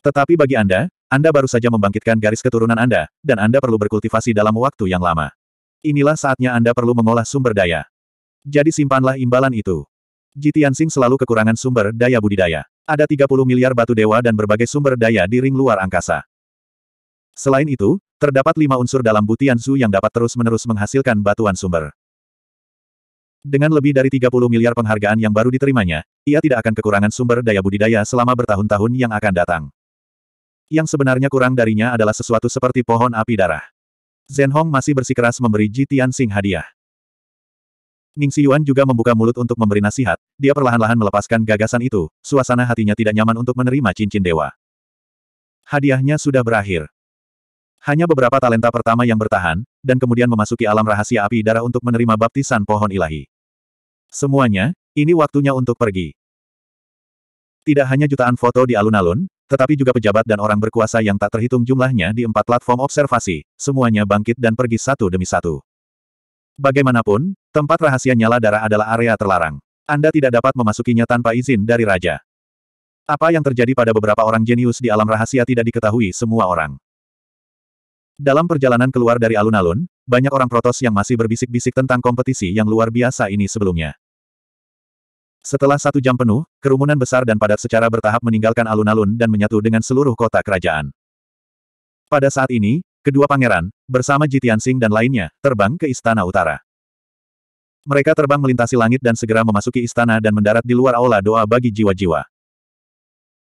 Tetapi bagi Anda, Anda baru saja membangkitkan garis keturunan Anda, dan Anda perlu berkultivasi dalam waktu yang lama. Inilah saatnya Anda perlu mengolah sumber daya. Jadi simpanlah imbalan itu. Jitiansing selalu kekurangan sumber daya budidaya. Ada 30 miliar batu dewa dan berbagai sumber daya di ring luar angkasa. Selain itu, terdapat lima unsur dalam Butian Butianzu yang dapat terus-menerus menghasilkan batuan sumber. Dengan lebih dari 30 miliar penghargaan yang baru diterimanya, ia tidak akan kekurangan sumber daya budidaya selama bertahun-tahun yang akan datang. Yang sebenarnya kurang darinya adalah sesuatu seperti pohon api darah. Zhen Hong masih bersikeras memberi Ji Tianxing hadiah. Ning Xiyuan juga membuka mulut untuk memberi nasihat, dia perlahan-lahan melepaskan gagasan itu, suasana hatinya tidak nyaman untuk menerima cincin dewa. Hadiahnya sudah berakhir. Hanya beberapa talenta pertama yang bertahan, dan kemudian memasuki alam rahasia api darah untuk menerima baptisan pohon ilahi. Semuanya, ini waktunya untuk pergi. Tidak hanya jutaan foto di alun-alun, tetapi juga pejabat dan orang berkuasa yang tak terhitung jumlahnya di empat platform observasi, semuanya bangkit dan pergi satu demi satu. Bagaimanapun, tempat rahasia nyala darah adalah area terlarang. Anda tidak dapat memasukinya tanpa izin dari raja. Apa yang terjadi pada beberapa orang jenius di alam rahasia tidak diketahui semua orang. Dalam perjalanan keluar dari alun-alun, banyak orang protos yang masih berbisik-bisik tentang kompetisi yang luar biasa ini sebelumnya. Setelah satu jam penuh, kerumunan besar dan padat secara bertahap meninggalkan alun-alun dan menyatu dengan seluruh kota kerajaan. Pada saat ini, Kedua pangeran, bersama Jitian Singh dan lainnya, terbang ke Istana Utara. Mereka terbang melintasi langit dan segera memasuki istana dan mendarat di luar aula doa bagi jiwa-jiwa.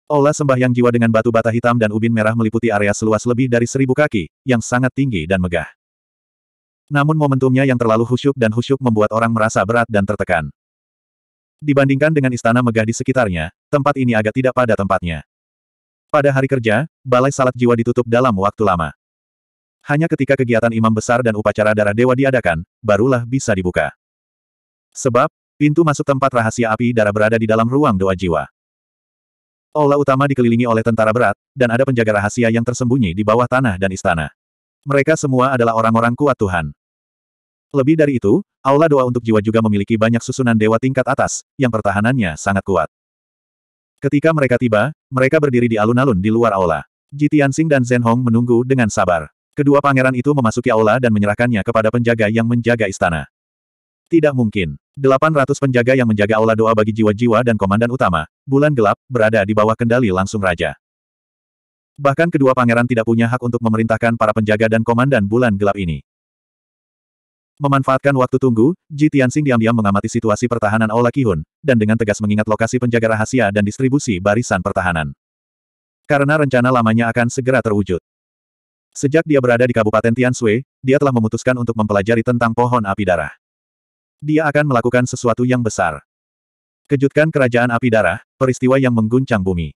Aula sembahyang jiwa dengan batu bata hitam dan ubin merah meliputi area seluas lebih dari seribu kaki, yang sangat tinggi dan megah. Namun momentumnya yang terlalu khusyuk dan khusyuk membuat orang merasa berat dan tertekan. Dibandingkan dengan istana megah di sekitarnya, tempat ini agak tidak pada tempatnya. Pada hari kerja, balai salat jiwa ditutup dalam waktu lama. Hanya ketika kegiatan imam besar dan upacara darah dewa diadakan, barulah bisa dibuka. Sebab, pintu masuk tempat rahasia api darah berada di dalam ruang doa jiwa. Aula utama dikelilingi oleh tentara berat, dan ada penjaga rahasia yang tersembunyi di bawah tanah dan istana. Mereka semua adalah orang-orang kuat Tuhan. Lebih dari itu, aula doa untuk jiwa juga memiliki banyak susunan dewa tingkat atas, yang pertahanannya sangat kuat. Ketika mereka tiba, mereka berdiri di alun-alun di luar aula. Jitian Sing dan Zhen Hong menunggu dengan sabar. Kedua pangeran itu memasuki aula dan menyerahkannya kepada penjaga yang menjaga istana. Tidak mungkin. 800 penjaga yang menjaga aula doa bagi jiwa-jiwa dan komandan utama, bulan gelap, berada di bawah kendali langsung raja. Bahkan kedua pangeran tidak punya hak untuk memerintahkan para penjaga dan komandan bulan gelap ini. Memanfaatkan waktu tunggu, Ji Tianxing diam-diam mengamati situasi pertahanan Aula Kihun, dan dengan tegas mengingat lokasi penjaga rahasia dan distribusi barisan pertahanan. Karena rencana lamanya akan segera terwujud. Sejak dia berada di Kabupaten Tianshui, dia telah memutuskan untuk mempelajari tentang pohon api darah. Dia akan melakukan sesuatu yang besar. Kejutkan kerajaan api darah, peristiwa yang mengguncang bumi.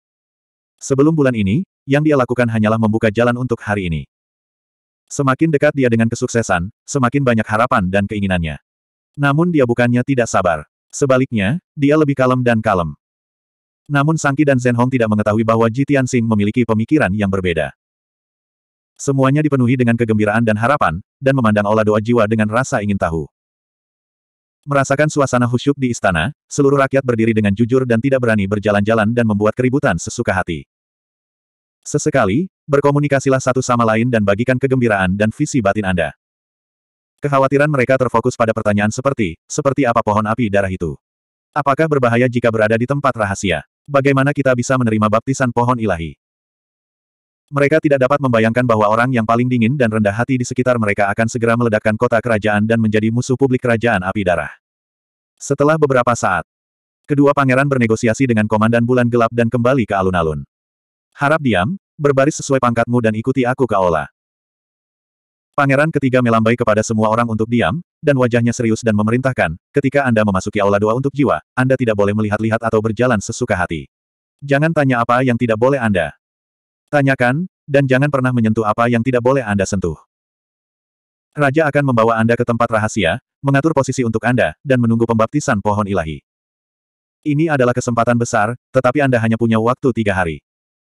Sebelum bulan ini, yang dia lakukan hanyalah membuka jalan untuk hari ini. Semakin dekat dia dengan kesuksesan, semakin banyak harapan dan keinginannya. Namun dia bukannya tidak sabar. Sebaliknya, dia lebih kalem dan kalem. Namun Sangki dan Zhen Hong tidak mengetahui bahwa Ji Tianxing memiliki pemikiran yang berbeda. Semuanya dipenuhi dengan kegembiraan dan harapan, dan memandang olah doa jiwa dengan rasa ingin tahu. Merasakan suasana khusyuk di istana, seluruh rakyat berdiri dengan jujur dan tidak berani berjalan-jalan dan membuat keributan sesuka hati. Sesekali, berkomunikasilah satu sama lain dan bagikan kegembiraan dan visi batin Anda. Kekhawatiran mereka terfokus pada pertanyaan seperti, seperti apa pohon api darah itu? Apakah berbahaya jika berada di tempat rahasia? Bagaimana kita bisa menerima baptisan pohon ilahi? Mereka tidak dapat membayangkan bahwa orang yang paling dingin dan rendah hati di sekitar mereka akan segera meledakkan kota kerajaan dan menjadi musuh publik kerajaan api darah. Setelah beberapa saat, kedua pangeran bernegosiasi dengan komandan bulan gelap dan kembali ke alun-alun. Harap diam, berbaris sesuai pangkatmu dan ikuti aku ke Ola. Pangeran ketiga melambai kepada semua orang untuk diam, dan wajahnya serius dan memerintahkan, ketika Anda memasuki Aula Dua untuk jiwa, Anda tidak boleh melihat-lihat atau berjalan sesuka hati. Jangan tanya apa yang tidak boleh Anda Tanyakan, dan jangan pernah menyentuh apa yang tidak boleh Anda sentuh. Raja akan membawa Anda ke tempat rahasia, mengatur posisi untuk Anda, dan menunggu pembaptisan pohon ilahi. Ini adalah kesempatan besar, tetapi Anda hanya punya waktu tiga hari.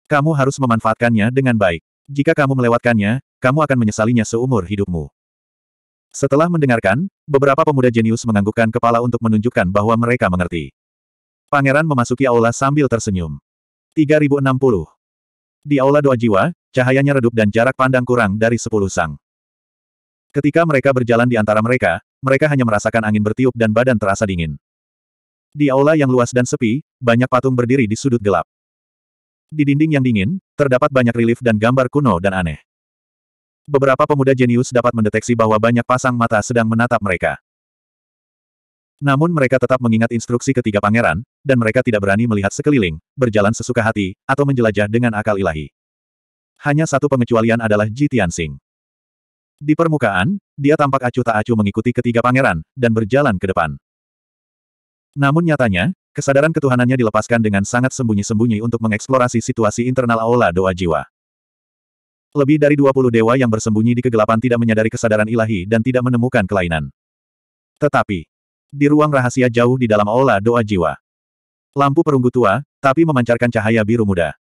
Kamu harus memanfaatkannya dengan baik. Jika kamu melewatkannya, kamu akan menyesalinya seumur hidupmu. Setelah mendengarkan, beberapa pemuda jenius menganggukkan kepala untuk menunjukkan bahwa mereka mengerti. Pangeran memasuki aula sambil tersenyum. 3060 di aula doa jiwa, cahayanya redup dan jarak pandang kurang dari sepuluh sang. Ketika mereka berjalan di antara mereka, mereka hanya merasakan angin bertiup dan badan terasa dingin. Di aula yang luas dan sepi, banyak patung berdiri di sudut gelap. Di dinding yang dingin, terdapat banyak relief dan gambar kuno dan aneh. Beberapa pemuda jenius dapat mendeteksi bahwa banyak pasang mata sedang menatap mereka. Namun mereka tetap mengingat instruksi ketiga pangeran, dan mereka tidak berani melihat sekeliling, berjalan sesuka hati, atau menjelajah dengan akal ilahi. Hanya satu pengecualian adalah Ji Tianxing. Di permukaan, dia tampak acuh tak acuh mengikuti ketiga pangeran, dan berjalan ke depan. Namun nyatanya, kesadaran ketuhanannya dilepaskan dengan sangat sembunyi-sembunyi untuk mengeksplorasi situasi internal Aula Doa Jiwa. Lebih dari 20 dewa yang bersembunyi di kegelapan tidak menyadari kesadaran ilahi dan tidak menemukan kelainan. Tetapi, di ruang rahasia jauh di dalam aula doa jiwa. Lampu perunggu tua, tapi memancarkan cahaya biru muda.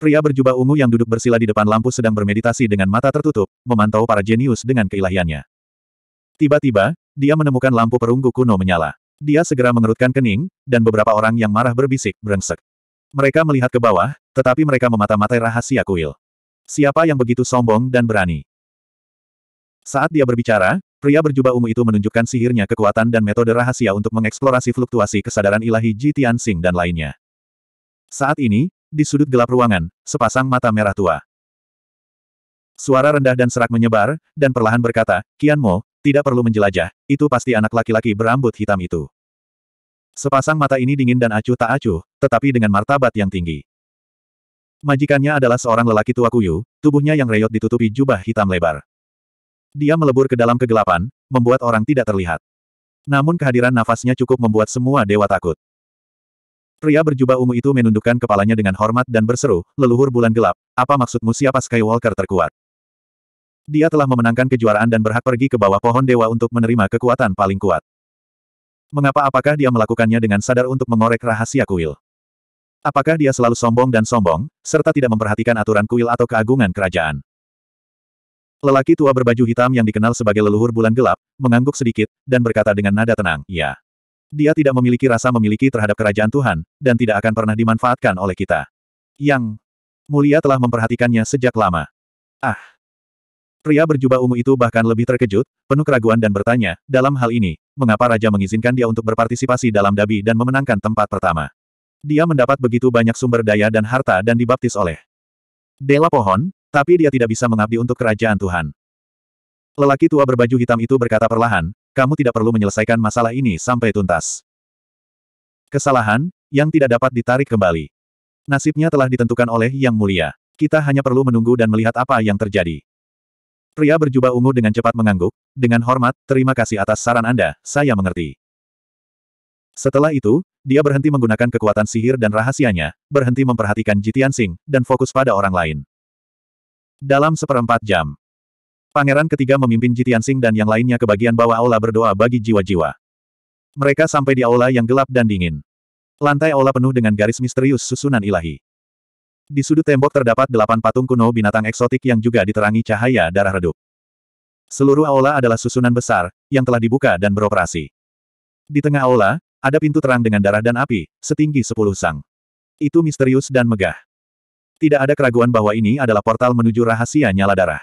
Pria berjubah ungu yang duduk bersila di depan lampu sedang bermeditasi dengan mata tertutup, memantau para jenius dengan keilahiannya. Tiba-tiba, dia menemukan lampu perunggu kuno menyala. Dia segera mengerutkan kening, dan beberapa orang yang marah berbisik, brengsek. Mereka melihat ke bawah, tetapi mereka memata-matai rahasia kuil. Siapa yang begitu sombong dan berani? Saat dia berbicara, Pria berjubah ungu itu menunjukkan sihirnya kekuatan dan metode rahasia untuk mengeksplorasi fluktuasi kesadaran ilahi Ji Tianxing dan lainnya. Saat ini, di sudut gelap ruangan, sepasang mata merah tua. Suara rendah dan serak menyebar, dan perlahan berkata, Kian Mo, tidak perlu menjelajah, itu pasti anak laki-laki berambut hitam itu. Sepasang mata ini dingin dan acuh tak acuh, tetapi dengan martabat yang tinggi. Majikannya adalah seorang lelaki tua kuyu, tubuhnya yang reyot ditutupi jubah hitam lebar. Dia melebur ke dalam kegelapan, membuat orang tidak terlihat. Namun kehadiran nafasnya cukup membuat semua dewa takut. Pria berjubah ungu itu menundukkan kepalanya dengan hormat dan berseru, leluhur bulan gelap, apa maksudmu siapa Skywalker terkuat? Dia telah memenangkan kejuaraan dan berhak pergi ke bawah pohon dewa untuk menerima kekuatan paling kuat. Mengapa apakah dia melakukannya dengan sadar untuk mengorek rahasia kuil? Apakah dia selalu sombong dan sombong, serta tidak memperhatikan aturan kuil atau keagungan kerajaan? Lelaki tua berbaju hitam yang dikenal sebagai leluhur bulan gelap, mengangguk sedikit, dan berkata dengan nada tenang, ya. Dia tidak memiliki rasa memiliki terhadap kerajaan Tuhan, dan tidak akan pernah dimanfaatkan oleh kita. Yang mulia telah memperhatikannya sejak lama. Ah! Pria berjubah ungu itu bahkan lebih terkejut, penuh keraguan dan bertanya, dalam hal ini, mengapa Raja mengizinkan dia untuk berpartisipasi dalam dabi dan memenangkan tempat pertama? Dia mendapat begitu banyak sumber daya dan harta dan dibaptis oleh Dela Pohon, tapi dia tidak bisa mengabdi untuk kerajaan Tuhan. Lelaki tua berbaju hitam itu berkata perlahan, kamu tidak perlu menyelesaikan masalah ini sampai tuntas. Kesalahan, yang tidak dapat ditarik kembali. Nasibnya telah ditentukan oleh Yang Mulia. Kita hanya perlu menunggu dan melihat apa yang terjadi. Pria berjubah ungu dengan cepat mengangguk, dengan hormat, terima kasih atas saran Anda, saya mengerti. Setelah itu, dia berhenti menggunakan kekuatan sihir dan rahasianya, berhenti memperhatikan Jitian Sing, dan fokus pada orang lain. Dalam seperempat jam, pangeran ketiga memimpin Jitian Jitiansing dan yang lainnya ke bagian bawah aula berdoa bagi jiwa-jiwa. Mereka sampai di aula yang gelap dan dingin. Lantai aula penuh dengan garis misterius susunan ilahi. Di sudut tembok terdapat delapan patung kuno binatang eksotik yang juga diterangi cahaya darah redup. Seluruh aula adalah susunan besar, yang telah dibuka dan beroperasi. Di tengah aula, ada pintu terang dengan darah dan api, setinggi sepuluh sang. Itu misterius dan megah. Tidak ada keraguan bahwa ini adalah portal menuju rahasia nyala darah.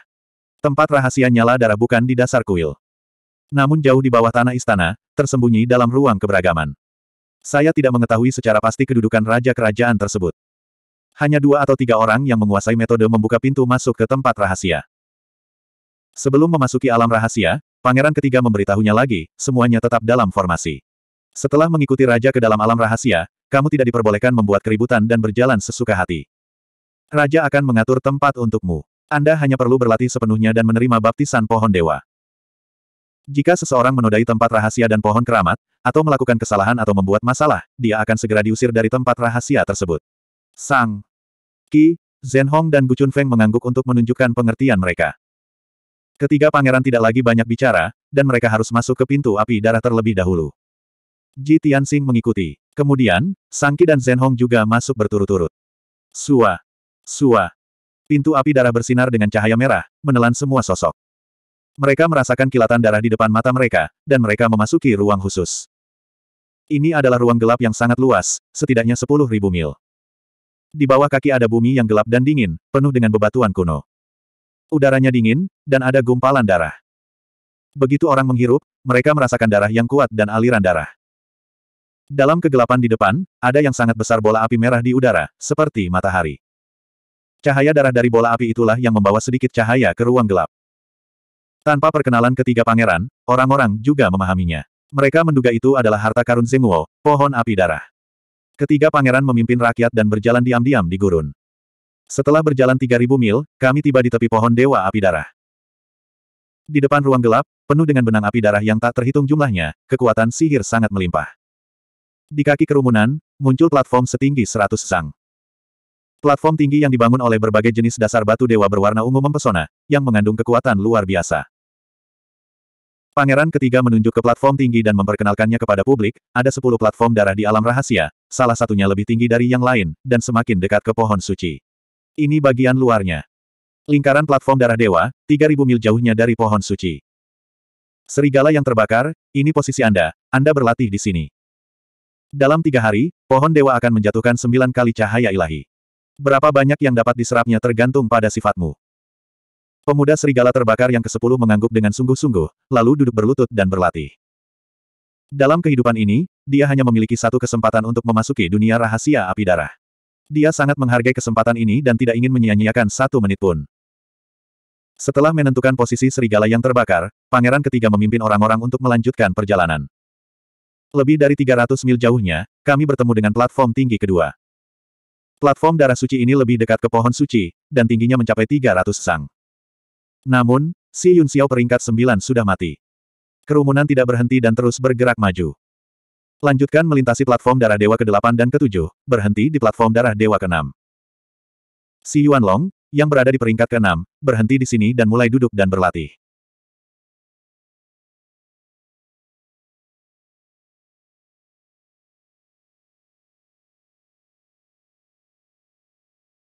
Tempat rahasia nyala darah bukan di dasar kuil. Namun jauh di bawah tanah istana, tersembunyi dalam ruang keberagaman. Saya tidak mengetahui secara pasti kedudukan raja kerajaan tersebut. Hanya dua atau tiga orang yang menguasai metode membuka pintu masuk ke tempat rahasia. Sebelum memasuki alam rahasia, pangeran ketiga memberitahunya lagi, semuanya tetap dalam formasi. Setelah mengikuti raja ke dalam alam rahasia, kamu tidak diperbolehkan membuat keributan dan berjalan sesuka hati. Raja akan mengatur tempat untukmu. Anda hanya perlu berlatih sepenuhnya dan menerima baptisan pohon dewa. Jika seseorang menodai tempat rahasia dan pohon keramat, atau melakukan kesalahan atau membuat masalah, dia akan segera diusir dari tempat rahasia tersebut. Sang Ki, Zhen Hong dan Gucun Feng mengangguk untuk menunjukkan pengertian mereka. Ketiga pangeran tidak lagi banyak bicara, dan mereka harus masuk ke pintu api darah terlebih dahulu. Ji Tianxing mengikuti. Kemudian, Sang Ki dan Zhen Hong juga masuk berturut-turut. Sua Sua. Pintu api darah bersinar dengan cahaya merah, menelan semua sosok. Mereka merasakan kilatan darah di depan mata mereka, dan mereka memasuki ruang khusus. Ini adalah ruang gelap yang sangat luas, setidaknya ribu mil. Di bawah kaki ada bumi yang gelap dan dingin, penuh dengan bebatuan kuno. Udaranya dingin, dan ada gumpalan darah. Begitu orang menghirup, mereka merasakan darah yang kuat dan aliran darah. Dalam kegelapan di depan, ada yang sangat besar bola api merah di udara, seperti matahari. Cahaya darah dari bola api itulah yang membawa sedikit cahaya ke ruang gelap. Tanpa perkenalan ketiga pangeran, orang-orang juga memahaminya. Mereka menduga itu adalah harta karun Zemuo, pohon api darah. Ketiga pangeran memimpin rakyat dan berjalan diam-diam di gurun. Setelah berjalan 3.000 mil, kami tiba di tepi pohon dewa api darah. Di depan ruang gelap, penuh dengan benang api darah yang tak terhitung jumlahnya, kekuatan sihir sangat melimpah. Di kaki kerumunan, muncul platform setinggi 100 sang. Platform tinggi yang dibangun oleh berbagai jenis dasar batu dewa berwarna ungu mempesona, yang mengandung kekuatan luar biasa. Pangeran ketiga menunjuk ke platform tinggi dan memperkenalkannya kepada publik, ada sepuluh platform darah di alam rahasia, salah satunya lebih tinggi dari yang lain, dan semakin dekat ke pohon suci. Ini bagian luarnya. Lingkaran platform darah dewa, 3000 mil jauhnya dari pohon suci. Serigala yang terbakar, ini posisi Anda, Anda berlatih di sini. Dalam tiga hari, pohon dewa akan menjatuhkan sembilan kali cahaya ilahi. Berapa banyak yang dapat diserapnya tergantung pada sifatmu. Pemuda serigala terbakar yang ke ke-10 mengangguk dengan sungguh-sungguh, lalu duduk berlutut dan berlatih. Dalam kehidupan ini, dia hanya memiliki satu kesempatan untuk memasuki dunia rahasia api darah. Dia sangat menghargai kesempatan ini dan tidak ingin menyia-nyiakan satu menit pun. Setelah menentukan posisi serigala yang terbakar, pangeran ketiga memimpin orang-orang untuk melanjutkan perjalanan. Lebih dari 300 mil jauhnya, kami bertemu dengan platform tinggi kedua. Platform darah suci ini lebih dekat ke pohon suci, dan tingginya mencapai 300 sang. Namun, si Yun Xiao peringkat 9 sudah mati. Kerumunan tidak berhenti dan terus bergerak maju. Lanjutkan melintasi platform darah dewa ke-8 dan ke-7, berhenti di platform darah dewa ke-6. Si Yuan Long, yang berada di peringkat ke-6, berhenti di sini dan mulai duduk dan berlatih.